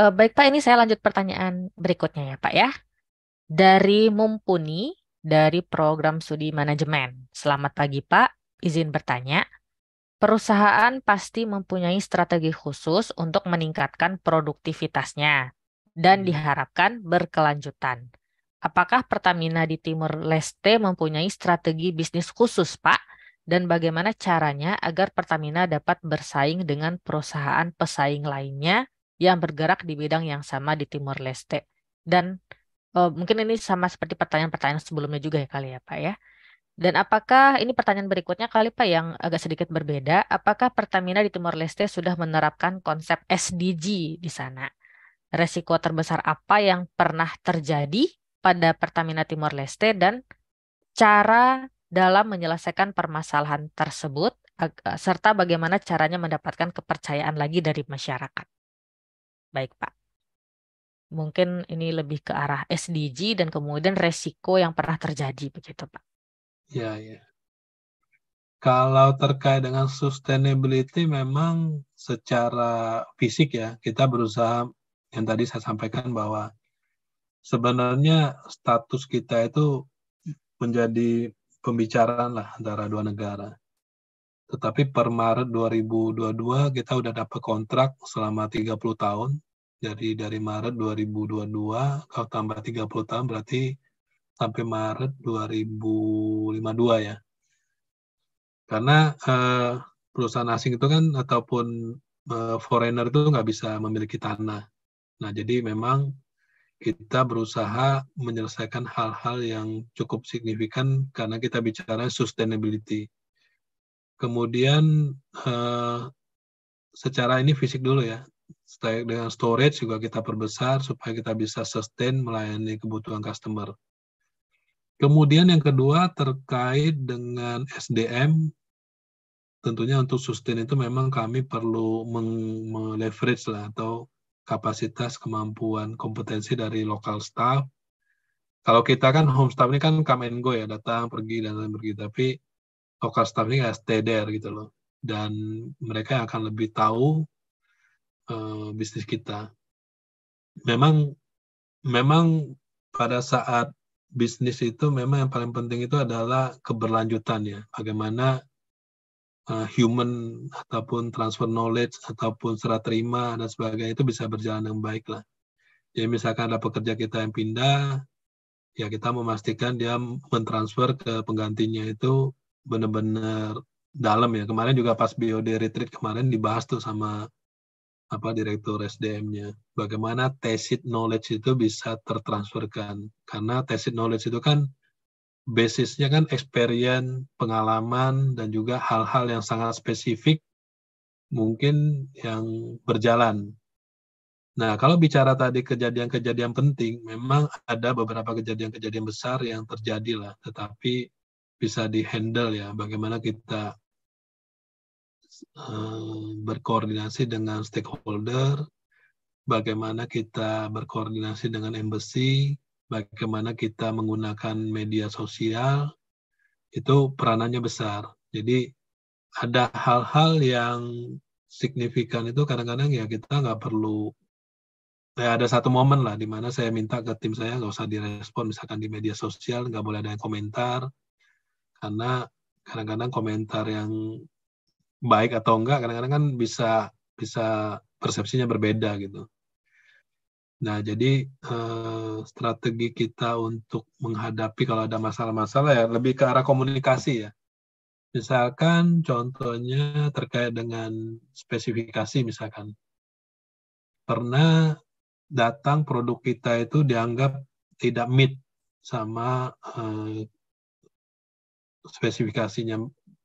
uh, baik Pak ini saya lanjut pertanyaan berikutnya ya Pak ya dari Mumpuni dari program studi manajemen selamat pagi Pak izin bertanya Perusahaan pasti mempunyai strategi khusus untuk meningkatkan produktivitasnya dan hmm. diharapkan berkelanjutan. Apakah Pertamina di Timor Leste mempunyai strategi bisnis khusus, Pak? Dan bagaimana caranya agar Pertamina dapat bersaing dengan perusahaan pesaing lainnya yang bergerak di bidang yang sama di Timor Leste? Dan oh, mungkin ini sama seperti pertanyaan-pertanyaan sebelumnya juga ya kali ya, Pak ya. Dan apakah ini pertanyaan berikutnya kali Pak yang agak sedikit berbeda, apakah Pertamina di Timor Leste sudah menerapkan konsep SDG di sana? resiko terbesar apa yang pernah terjadi pada Pertamina Timor Leste dan cara dalam menyelesaikan permasalahan tersebut serta bagaimana caranya mendapatkan kepercayaan lagi dari masyarakat. Baik, Pak. Mungkin ini lebih ke arah SDG dan kemudian resiko yang pernah terjadi begitu, Pak. Ya, ya. Kalau terkait dengan sustainability memang secara fisik ya, kita berusaha yang tadi saya sampaikan bahwa sebenarnya status kita itu menjadi pembicaraan lah antara dua negara. Tetapi per Maret 2022 kita sudah dapat kontrak selama 30 tahun. Jadi dari Maret 2022 kalau tambah 30 tahun berarti sampai Maret 2052 ya. Karena eh, perusahaan asing itu kan ataupun eh, foreigner itu nggak bisa memiliki tanah. Nah, jadi memang kita berusaha menyelesaikan hal-hal yang cukup signifikan karena kita bicara sustainability. Kemudian eh, secara ini fisik dulu ya. Dengan storage juga kita perbesar supaya kita bisa sustain melayani kebutuhan customer. Kemudian yang kedua terkait dengan SDM, tentunya untuk sustain itu memang kami perlu meng-leverage lah atau kapasitas, kemampuan, kompetensi dari lokal staff. Kalau kita kan home staff ini kan come and go ya, datang, pergi, dan lain pergi. Tapi lokal staff ini there gitu loh. Dan mereka akan lebih tahu uh, bisnis kita. Memang memang pada saat bisnis itu memang yang paling penting itu adalah keberlanjutan ya. Bagaimana uh, human ataupun transfer knowledge ataupun serah terima dan sebagainya itu bisa berjalan dengan baik lah. Jadi misalkan ada pekerja kita yang pindah, ya kita memastikan dia mentransfer ke penggantinya itu benar-benar dalam ya. Kemarin juga pas BOD retreat kemarin dibahas tuh sama apa direktur SDM-nya. Bagaimana tacit knowledge itu bisa tertransferkan. Karena tacit knowledge itu kan basisnya kan experience, pengalaman, dan juga hal-hal yang sangat spesifik mungkin yang berjalan. Nah, kalau bicara tadi kejadian-kejadian penting, memang ada beberapa kejadian-kejadian besar yang terjadi lah, tetapi bisa dihandle ya, bagaimana kita eh, berkoordinasi dengan stakeholder, bagaimana kita berkoordinasi dengan embassy, bagaimana kita menggunakan media sosial itu peranannya besar. Jadi ada hal-hal yang signifikan itu kadang-kadang ya kita nggak perlu ya ada satu momen lah di mana saya minta ke tim saya nggak usah direspon misalkan di media sosial nggak boleh ada yang komentar karena kadang-kadang komentar yang baik atau enggak kadang-kadang kan bisa bisa persepsinya berbeda gitu Nah, jadi eh, strategi kita untuk menghadapi kalau ada masalah-masalah ya lebih ke arah komunikasi ya. Misalkan contohnya terkait dengan spesifikasi misalkan. Pernah datang produk kita itu dianggap tidak meet sama eh, spesifikasinya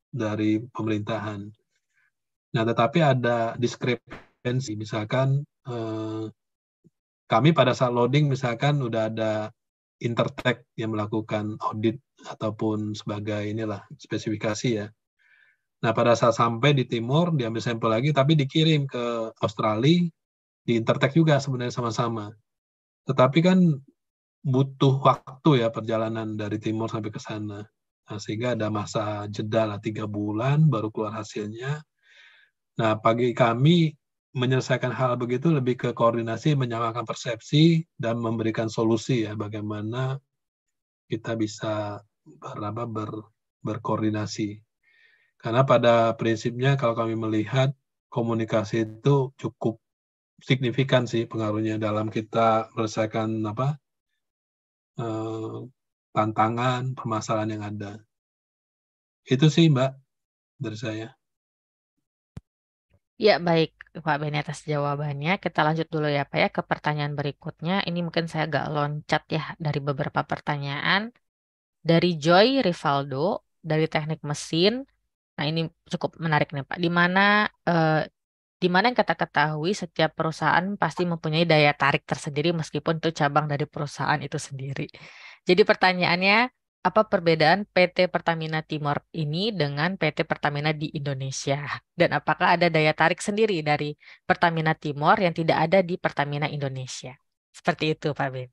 dari pemerintahan. Nah, tetapi ada diskrepensi misalkan eh, kami pada saat loading misalkan udah ada Intertek yang melakukan audit ataupun sebagai inilah spesifikasi ya. Nah pada saat sampai di timur diambil sampel lagi tapi dikirim ke Australia di Intertek juga sebenarnya sama-sama. Tetapi kan butuh waktu ya perjalanan dari timur sampai ke sana. Nah, sehingga ada masa jeda lah tiga bulan baru keluar hasilnya. Nah pagi kami menyelesaikan hal begitu lebih ke koordinasi, menyamakan persepsi, dan memberikan solusi ya bagaimana kita bisa berapa ber, berkoordinasi. Karena pada prinsipnya kalau kami melihat komunikasi itu cukup signifikan sih pengaruhnya dalam kita menyelesaikan apa eh, tantangan permasalahan yang ada. Itu sih Mbak dari saya. Ya, baik, Pak Beni atas jawabannya. Kita lanjut dulu ya, Pak ya, ke pertanyaan berikutnya. Ini mungkin saya agak loncat ya dari beberapa pertanyaan. Dari Joy Rivaldo, dari Teknik Mesin. Nah, ini cukup menarik nih, Pak. Di mana eh, di mana yang kita ketahui setiap perusahaan pasti mempunyai daya tarik tersendiri meskipun itu cabang dari perusahaan itu sendiri. Jadi pertanyaannya, apa perbedaan PT Pertamina Timor ini dengan PT Pertamina di Indonesia? Dan apakah ada daya tarik sendiri dari Pertamina Timor yang tidak ada di Pertamina Indonesia? Seperti itu, Pak Ben.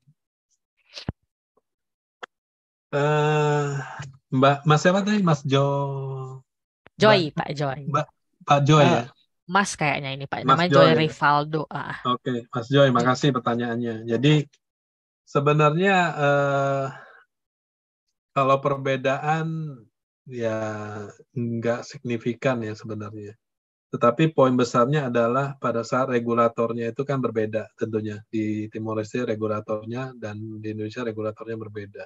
Uh, Mbak, Mas siapa tadi? Mas Jo... Joy, Mbak, Pak Joy. Mbak, Pak Joy eh, ya? Mas kayaknya ini, Pak. Mas Namanya Joy, Joy Rivaldo. ah. Oke, okay, Mas Joy, makasih pertanyaannya. Jadi, sebenarnya... Uh, kalau perbedaan ya nggak signifikan ya sebenarnya. Tetapi poin besarnya adalah pada saat regulatornya itu kan berbeda tentunya. Di Timor Leste regulatornya dan di Indonesia regulatornya berbeda.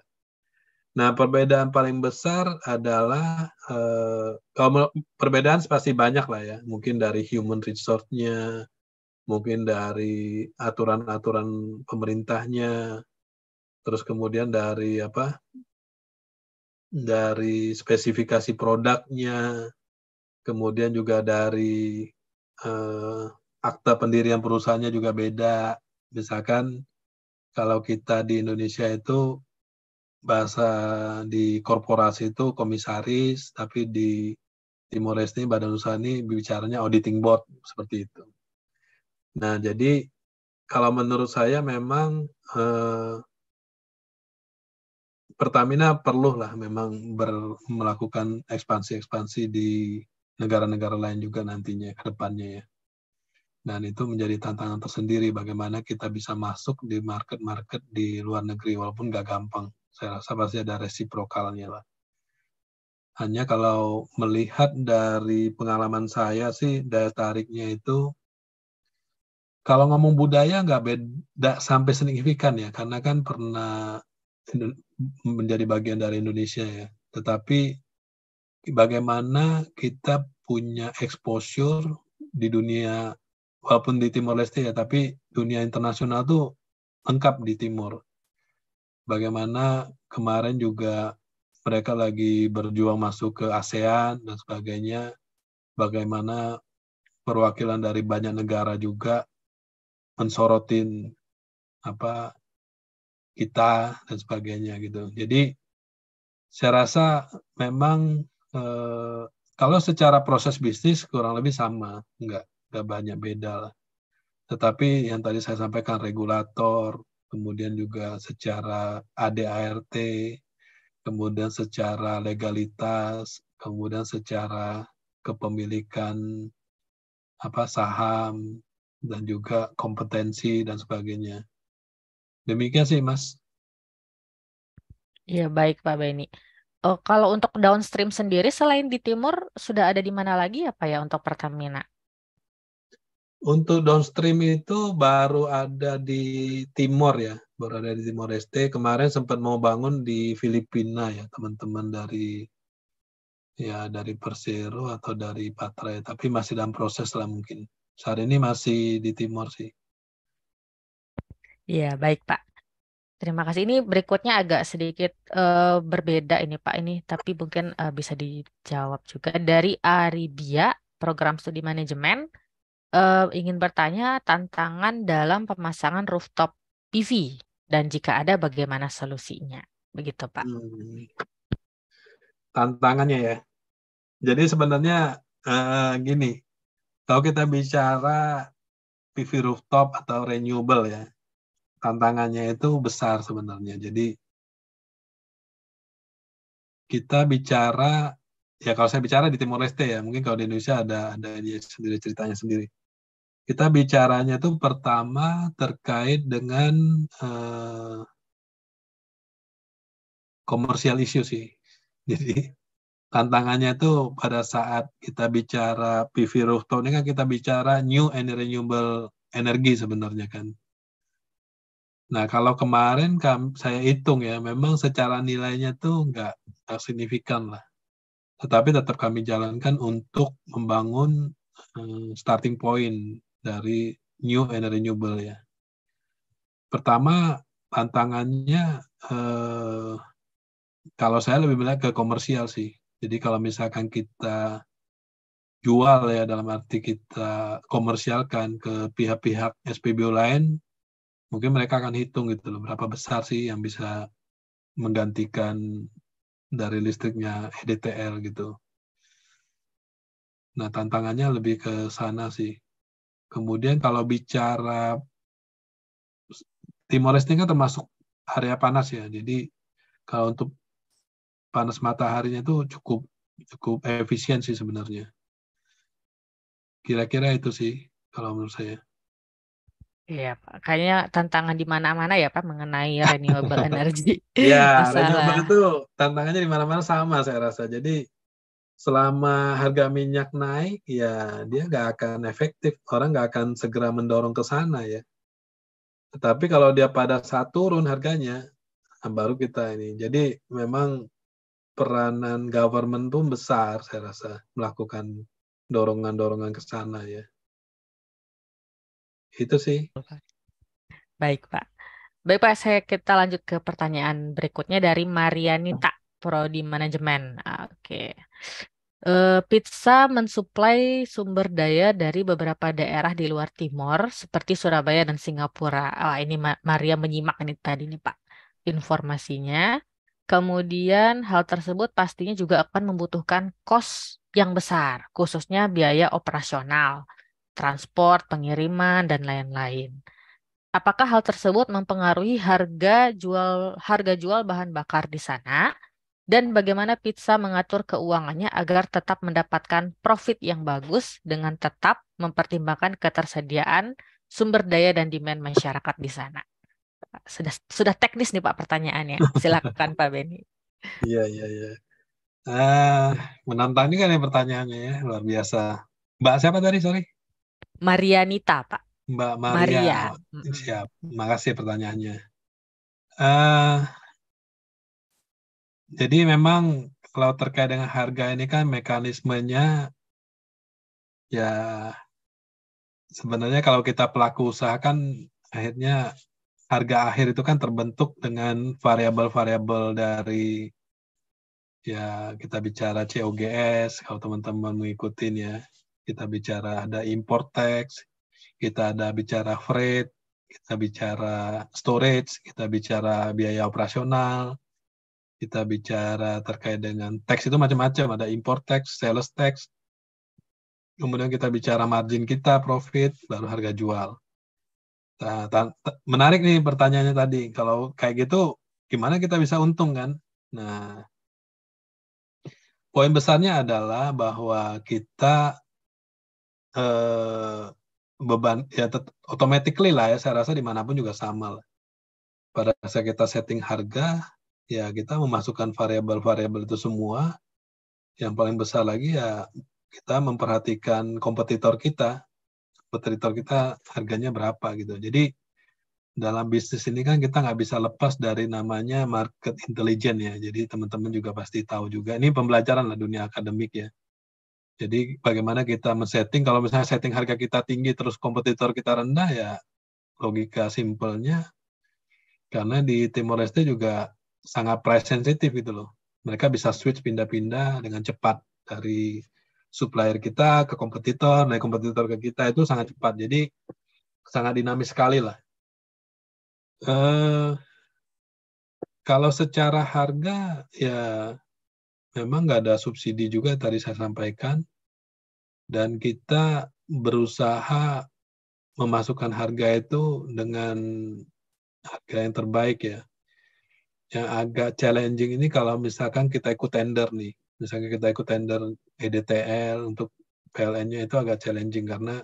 Nah, perbedaan paling besar adalah eh, kalau perbedaan pasti banyak lah ya. Mungkin dari human resource-nya, mungkin dari aturan-aturan pemerintahnya, terus kemudian dari apa dari spesifikasi produknya, kemudian juga dari eh, akta pendirian perusahaannya juga beda. Misalkan kalau kita di Indonesia itu bahasa di korporasi itu komisaris, tapi di Timor Leste badan usaha ini bicaranya auditing board seperti itu. Nah, jadi kalau menurut saya memang eh, Pertamina perlu lah memang ber, melakukan ekspansi-ekspansi di negara-negara lain juga nantinya ke depannya ya. Dan itu menjadi tantangan tersendiri bagaimana kita bisa masuk di market-market di luar negeri walaupun nggak gampang. Saya rasa pasti ada resiprokalnya lah. Hanya kalau melihat dari pengalaman saya sih daya tariknya itu kalau ngomong budaya nggak beda sampai signifikan ya karena kan pernah menjadi bagian dari Indonesia ya. Tetapi bagaimana kita punya exposure di dunia walaupun di Timor Leste ya, tapi dunia internasional tuh lengkap di Timur. Bagaimana kemarin juga mereka lagi berjuang masuk ke ASEAN dan sebagainya. Bagaimana perwakilan dari banyak negara juga mensorotin apa kita dan sebagainya gitu. Jadi saya rasa memang eh, kalau secara proses bisnis kurang lebih sama, nggak nggak banyak beda lah. Tetapi yang tadi saya sampaikan regulator, kemudian juga secara ADART, kemudian secara legalitas, kemudian secara kepemilikan apa saham dan juga kompetensi dan sebagainya. Demikian sih, Mas. Ya, baik Pak Beni. Oh, kalau untuk downstream sendiri selain di timur sudah ada di mana lagi ya Pak ya untuk Pertamina? Untuk downstream itu baru ada di timur ya, baru ada di Timur Leste. Kemarin sempat mau bangun di Filipina ya teman-teman dari ya dari Persero atau dari Patra tapi masih dalam proses lah mungkin. Saat ini masih di timur sih. Iya, baik, Pak. Terima kasih. Ini berikutnya agak sedikit uh, berbeda ini, Pak. Ini tapi mungkin uh, bisa dijawab juga dari Aribia, program studi manajemen, Uh, ingin bertanya tantangan dalam pemasangan rooftop PV dan jika ada bagaimana solusinya. Begitu, Pak. Hmm. Tantangannya ya. Jadi sebenarnya uh, gini, kalau kita bicara PV rooftop atau renewable ya, tantangannya itu besar sebenarnya. Jadi kita bicara ya kalau saya bicara di Timor Leste ya, mungkin kalau di Indonesia ada ada dia sendiri ceritanya sendiri. Kita bicaranya itu pertama terkait dengan uh, eh, komersial issue sih. Jadi tantangannya itu pada saat kita bicara PV rooftop ini kan kita bicara new and renewable energi sebenarnya kan. Nah, kalau kemarin saya hitung ya, memang secara nilainya tuh nggak signifikan lah. Tetapi tetap kami jalankan untuk membangun eh, starting point dari new and renewable ya. Pertama, tantangannya eh, kalau saya lebih banyak ke komersial sih. Jadi kalau misalkan kita jual ya dalam arti kita komersialkan ke pihak-pihak SPBU lain, mungkin mereka akan hitung gitu loh berapa besar sih yang bisa menggantikan dari listriknya EDTL gitu. Nah tantangannya lebih ke sana sih. Kemudian kalau bicara Timor Leste kan termasuk area panas ya, jadi kalau untuk panas mataharinya itu cukup cukup efisien sih sebenarnya. Kira-kira itu sih kalau menurut saya. Iya, Pak. Kayaknya tantangan di mana-mana ya, Pak, mengenai renewable energy. Iya, renewable itu tantangannya di mana-mana sama saya rasa. Jadi selama harga minyak naik, ya dia nggak akan efektif. Orang nggak akan segera mendorong ke sana ya. Tetapi kalau dia pada saat turun harganya, baru kita ini. Jadi memang peranan government pun besar saya rasa melakukan dorongan-dorongan ke sana ya. Itu sih. Baik, Pak. Baik, Pak. Saya kita lanjut ke pertanyaan berikutnya dari Marianita, Prodi Manajemen. Ah, oke. Eh, pizza mensuplai sumber daya dari beberapa daerah di luar timur seperti Surabaya dan Singapura. Oh, ini Maria menyimak ini tadi nih Pak informasinya. Kemudian hal tersebut pastinya juga akan membutuhkan kos yang besar, khususnya biaya operasional transport, pengiriman, dan lain-lain. Apakah hal tersebut mempengaruhi harga jual harga jual bahan bakar di sana? Dan bagaimana pizza mengatur keuangannya agar tetap mendapatkan profit yang bagus dengan tetap mempertimbangkan ketersediaan sumber daya dan demand masyarakat di sana? Sudah sudah teknis nih Pak pertanyaannya. Silakan Pak Beni. Iya iya iya. Ah, menantang juga nih pertanyaannya ya, luar biasa. Mbak siapa tadi? Sorry. Marianita, Pak. Mbak Maria. Maria. Siap. Makasih pertanyaannya. Uh, jadi memang kalau terkait dengan harga ini kan mekanismenya ya sebenarnya kalau kita pelaku usaha kan akhirnya harga akhir itu kan terbentuk dengan variabel-variabel dari ya kita bicara COGS kalau teman-teman mengikutin ya kita bicara ada import tax, kita ada bicara freight, kita bicara storage, kita bicara biaya operasional, kita bicara terkait dengan tax itu macam-macam, ada import tax, sales tax, kemudian kita bicara margin kita, profit, baru harga jual. menarik nih pertanyaannya tadi, kalau kayak gitu gimana kita bisa untung kan? Nah, poin besarnya adalah bahwa kita Eh, beban ya automatically lah ya saya rasa dimanapun juga sama lah. Pada saat kita setting harga ya kita memasukkan variabel-variabel itu semua. Yang paling besar lagi ya kita memperhatikan kompetitor kita. Kompetitor kita harganya berapa gitu. Jadi dalam bisnis ini kan kita nggak bisa lepas dari namanya market intelligence ya. Jadi teman-teman juga pasti tahu juga. Ini pembelajaran lah dunia akademik ya. Jadi bagaimana kita men-setting kalau misalnya setting harga kita tinggi terus kompetitor kita rendah ya logika simpelnya karena di Timor Leste juga sangat price sensitif gitu loh. Mereka bisa switch pindah-pindah dengan cepat dari supplier kita ke kompetitor, dari kompetitor ke kita itu sangat cepat. Jadi sangat dinamis sekali lah. Uh, kalau secara harga ya memang nggak ada subsidi juga tadi saya sampaikan dan kita berusaha memasukkan harga itu dengan harga yang terbaik ya. Yang agak challenging ini kalau misalkan kita ikut tender nih, misalnya kita ikut tender EDTL untuk PLN-nya itu agak challenging karena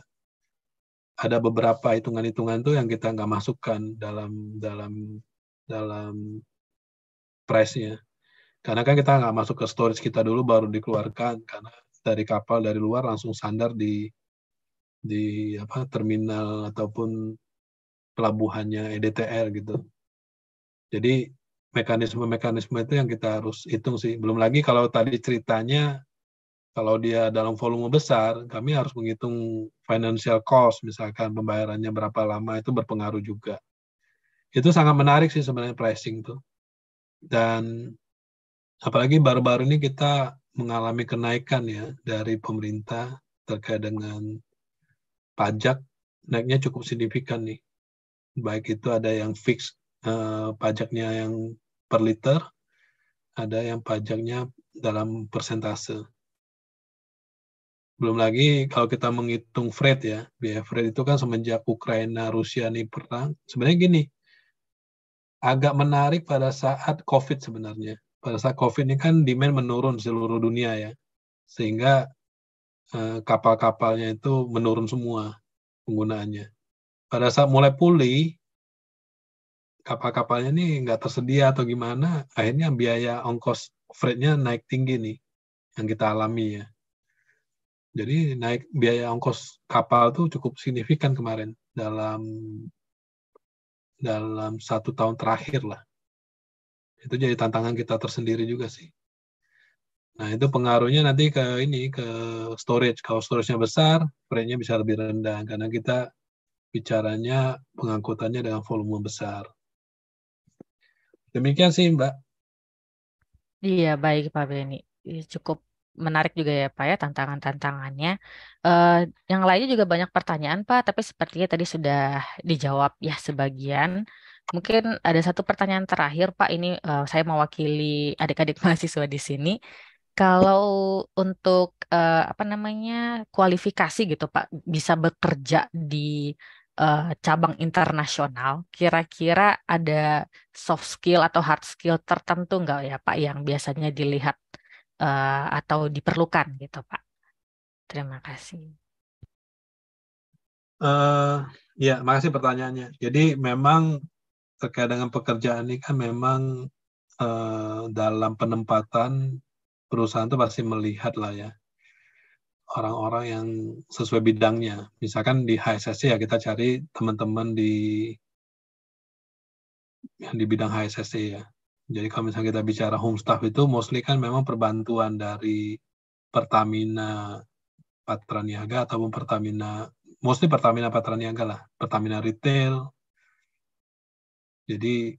ada beberapa hitungan-hitungan tuh yang kita nggak masukkan dalam dalam dalam price-nya. Karena kan kita nggak masuk ke storage kita dulu baru dikeluarkan karena dari kapal dari luar langsung sandar di di apa terminal ataupun pelabuhannya EDTR gitu. Jadi mekanisme-mekanisme itu yang kita harus hitung sih. Belum lagi kalau tadi ceritanya kalau dia dalam volume besar, kami harus menghitung financial cost, misalkan pembayarannya berapa lama itu berpengaruh juga. Itu sangat menarik sih sebenarnya pricing tuh. Dan Apalagi baru-baru ini kita mengalami kenaikan ya dari pemerintah terkait dengan pajak naiknya cukup signifikan nih. Baik itu ada yang fix eh, pajaknya yang per liter, ada yang pajaknya dalam persentase. Belum lagi kalau kita menghitung freight ya, biaya freight itu kan semenjak Ukraina Rusia ini perang. Sebenarnya gini, agak menarik pada saat COVID sebenarnya pada saat COVID ini kan demand menurun seluruh dunia ya, sehingga eh, kapal-kapalnya itu menurun semua penggunaannya. Pada saat mulai pulih, kapal-kapalnya ini nggak tersedia atau gimana, akhirnya biaya ongkos freightnya naik tinggi nih, yang kita alami ya. Jadi naik biaya ongkos kapal tuh cukup signifikan kemarin dalam dalam satu tahun terakhir lah itu jadi tantangan kita tersendiri juga sih nah itu pengaruhnya nanti ke ini ke storage kalau storage-nya besar frame nya bisa lebih rendah karena kita bicaranya pengangkutannya dengan volume besar demikian sih mbak iya baik pak Beni iya, cukup menarik juga ya Pak ya tantangan-tantangannya. Uh, yang lainnya juga banyak pertanyaan Pak, tapi sepertinya tadi sudah dijawab ya sebagian. Mungkin ada satu pertanyaan terakhir, Pak. Ini uh, saya mewakili adik-adik mahasiswa di sini. Kalau untuk uh, apa namanya kualifikasi gitu, Pak, bisa bekerja di uh, cabang internasional, kira-kira ada soft skill atau hard skill tertentu nggak ya, Pak, yang biasanya dilihat uh, atau diperlukan gitu, Pak? Terima kasih. Uh, ya, makasih pertanyaannya. Jadi memang terkait dengan pekerjaan ini kan memang uh, dalam penempatan perusahaan itu pasti melihat lah ya orang-orang yang sesuai bidangnya. Misalkan di HSSC ya kita cari teman-teman di di bidang HSSC ya. Jadi kalau misalnya kita bicara home staff itu mostly kan memang perbantuan dari Pertamina Patraniaga ataupun Pertamina mostly Pertamina Patraniaga lah, Pertamina Retail, jadi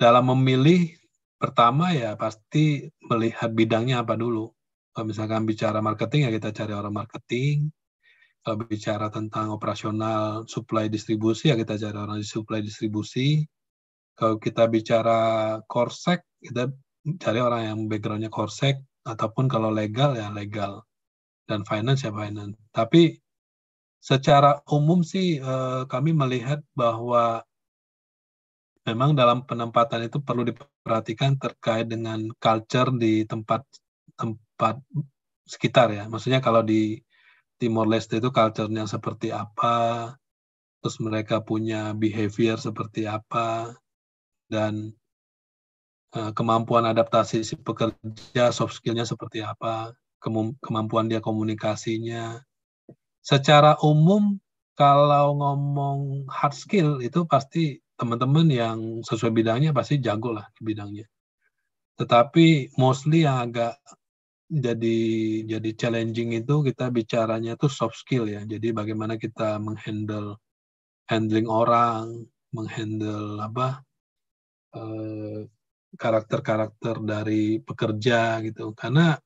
dalam memilih pertama ya pasti melihat bidangnya apa dulu. Kalau misalkan bicara marketing ya kita cari orang marketing. Kalau bicara tentang operasional supply distribusi ya kita cari orang di supply distribusi. Kalau kita bicara korsek kita cari orang yang backgroundnya korsek ataupun kalau legal ya legal dan finance ya finance. Tapi secara umum sih eh, kami melihat bahwa memang dalam penempatan itu perlu diperhatikan terkait dengan culture di tempat tempat sekitar ya. Maksudnya kalau di Timor Leste itu culture-nya seperti apa, terus mereka punya behavior seperti apa, dan eh, kemampuan adaptasi si pekerja, soft skill-nya seperti apa, kemampuan dia komunikasinya. Secara umum, kalau ngomong hard skill itu pasti teman-teman yang sesuai bidangnya pasti jago lah di bidangnya. Tetapi mostly yang agak jadi jadi challenging itu kita bicaranya itu soft skill ya. Jadi bagaimana kita menghandle handling orang, menghandle apa eh, karakter-karakter dari pekerja gitu. Karena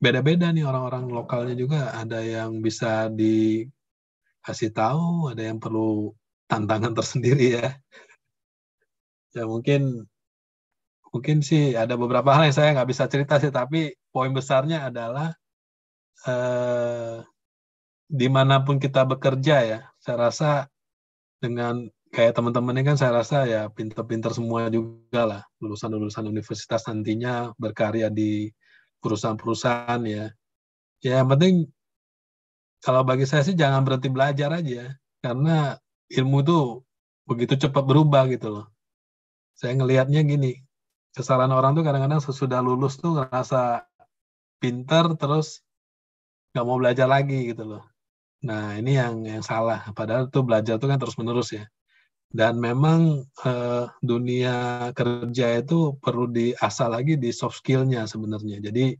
beda-beda nih orang-orang lokalnya juga ada yang bisa dikasih tahu, ada yang perlu tantangan tersendiri ya ya mungkin mungkin sih ada beberapa hal yang saya nggak bisa cerita sih tapi poin besarnya adalah eh, dimanapun kita bekerja ya saya rasa dengan kayak teman-teman ini kan saya rasa ya pinter-pinter semua juga lah lulusan-lulusan universitas nantinya berkarya di perusahaan-perusahaan ya ya yang penting kalau bagi saya sih jangan berhenti belajar aja karena ilmu itu begitu cepat berubah gitu loh saya ngelihatnya gini kesalahan orang tuh kadang-kadang sesudah lulus tuh ngerasa pinter terus nggak mau belajar lagi gitu loh nah ini yang yang salah padahal tuh belajar tuh kan terus menerus ya dan memang eh, dunia kerja itu perlu diasah lagi di soft skillnya sebenarnya jadi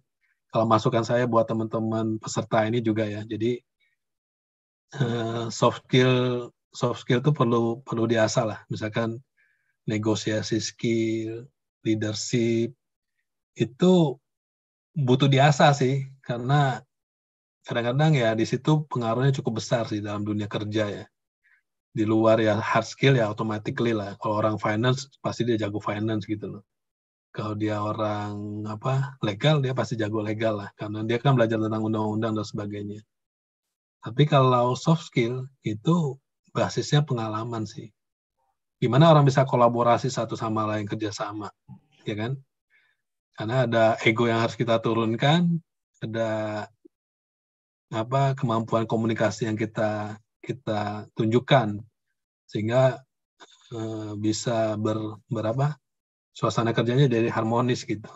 kalau masukan saya buat teman-teman peserta ini juga ya jadi eh, soft skill soft skill itu perlu perlu diasah lah misalkan negosiasi skill, leadership, itu butuh diasah sih, karena kadang-kadang ya di situ pengaruhnya cukup besar sih dalam dunia kerja ya. Di luar ya hard skill ya automatically lah. Kalau orang finance pasti dia jago finance gitu loh. Kalau dia orang apa legal dia pasti jago legal lah karena dia kan belajar tentang undang-undang dan sebagainya. Tapi kalau soft skill itu basisnya pengalaman sih gimana orang bisa kolaborasi satu sama lain kerjasama, ya kan? Karena ada ego yang harus kita turunkan, ada apa kemampuan komunikasi yang kita kita tunjukkan sehingga e, bisa ber, berapa suasana kerjanya jadi harmonis gitu.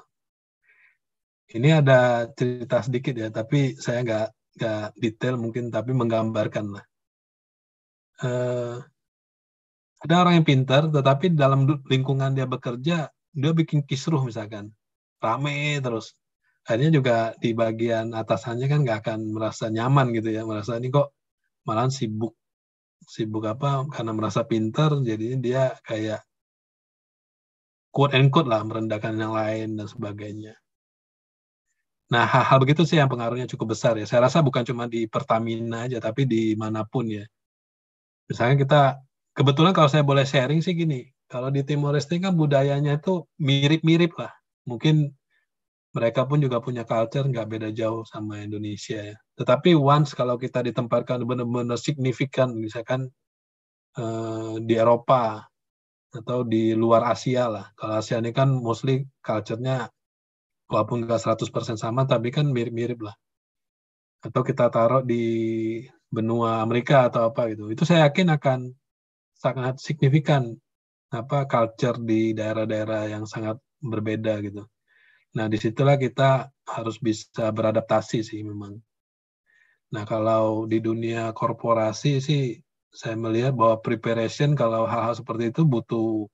Ini ada cerita sedikit ya, tapi saya nggak nggak detail mungkin tapi menggambarkan lah. E, ada orang yang pintar tetapi dalam lingkungan dia bekerja dia bikin kisruh misalkan rame terus akhirnya juga di bagian atasannya kan nggak akan merasa nyaman gitu ya merasa ini kok malah sibuk sibuk apa karena merasa pintar jadinya dia kayak quote and quote lah merendahkan yang lain dan sebagainya nah hal-hal begitu sih yang pengaruhnya cukup besar ya saya rasa bukan cuma di Pertamina aja tapi di manapun ya misalnya kita kebetulan kalau saya boleh sharing sih gini, kalau di Timor Leste kan budayanya itu mirip-mirip lah. Mungkin mereka pun juga punya culture nggak beda jauh sama Indonesia ya. Tetapi once kalau kita ditempatkan benar-benar signifikan, misalkan uh, di Eropa atau di luar Asia lah. Kalau Asia ini kan mostly culture-nya walaupun nggak 100% sama, tapi kan mirip-mirip lah. Atau kita taruh di benua Amerika atau apa gitu. Itu saya yakin akan sangat signifikan apa culture di daerah-daerah yang sangat berbeda gitu. Nah disitulah kita harus bisa beradaptasi sih memang. Nah kalau di dunia korporasi sih saya melihat bahwa preparation kalau hal-hal seperti itu butuh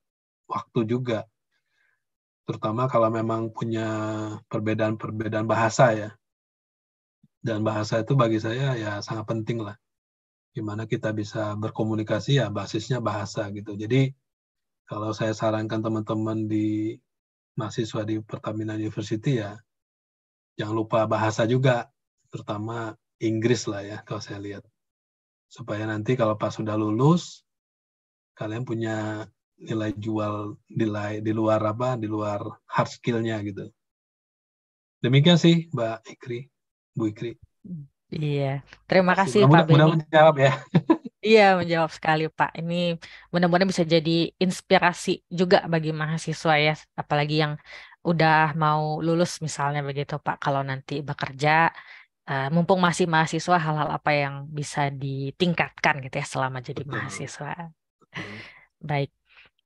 waktu juga. Terutama kalau memang punya perbedaan-perbedaan bahasa ya. Dan bahasa itu bagi saya ya sangat penting lah gimana kita bisa berkomunikasi ya basisnya bahasa gitu. Jadi kalau saya sarankan teman-teman di mahasiswa di Pertamina University ya jangan lupa bahasa juga, terutama Inggris lah ya kalau saya lihat. Supaya nanti kalau pas sudah lulus kalian punya nilai jual nilai di luar apa di luar hard skillnya gitu. Demikian sih Mbak Ikri, Bu Ikri. Hmm. Iya, terima kasih mudah, Pak Benny. Mudah menjawab ya. iya, menjawab sekali Pak. Ini mudah-mudahan bisa jadi inspirasi juga bagi mahasiswa ya, apalagi yang udah mau lulus misalnya begitu Pak. Kalau nanti bekerja, uh, mumpung masih mahasiswa, hal-hal apa yang bisa ditingkatkan gitu ya selama jadi Betul. mahasiswa. Betul. Baik.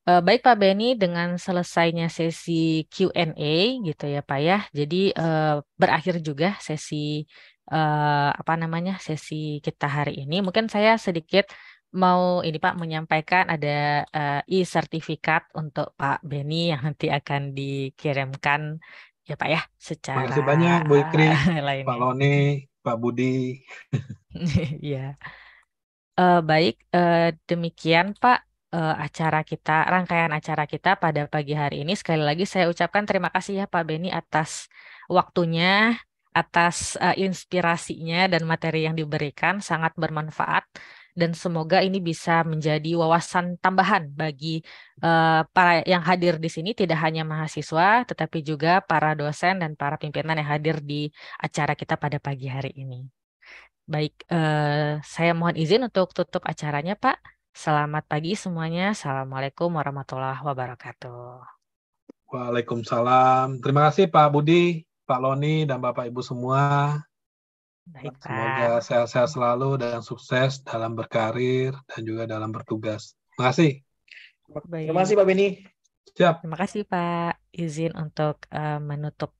Uh, baik Pak Benny, dengan selesainya sesi Q&A gitu ya Pak ya, jadi uh, berakhir juga sesi uh, apa namanya sesi kita hari ini. Mungkin saya sedikit mau ini Pak menyampaikan ada uh, e-sertifikat untuk Pak Beni yang nanti akan dikirimkan ya Pak ya secara Terima kasih banyak Bu Ikri, Pak Loni, Pak Budi. Iya. uh, baik, uh, demikian Pak uh, acara kita, rangkaian acara kita pada pagi hari ini. Sekali lagi saya ucapkan terima kasih ya Pak Beni atas waktunya atas uh, inspirasinya dan materi yang diberikan sangat bermanfaat dan semoga ini bisa menjadi wawasan tambahan bagi uh, para yang hadir di sini tidak hanya mahasiswa tetapi juga para dosen dan para pimpinan yang hadir di acara kita pada pagi hari ini. Baik, uh, saya mohon izin untuk tutup acaranya, Pak. Selamat pagi semuanya. Assalamualaikum warahmatullahi wabarakatuh. Waalaikumsalam. Terima kasih Pak Budi. Pak Loni dan Bapak Ibu semua. Baik, Pak. Semoga sehat-sehat selalu dan sukses dalam berkarir dan juga dalam bertugas. Terima kasih. Baik. Terima kasih Pak Beni. Siap. Terima kasih Pak. Izin untuk uh, menutup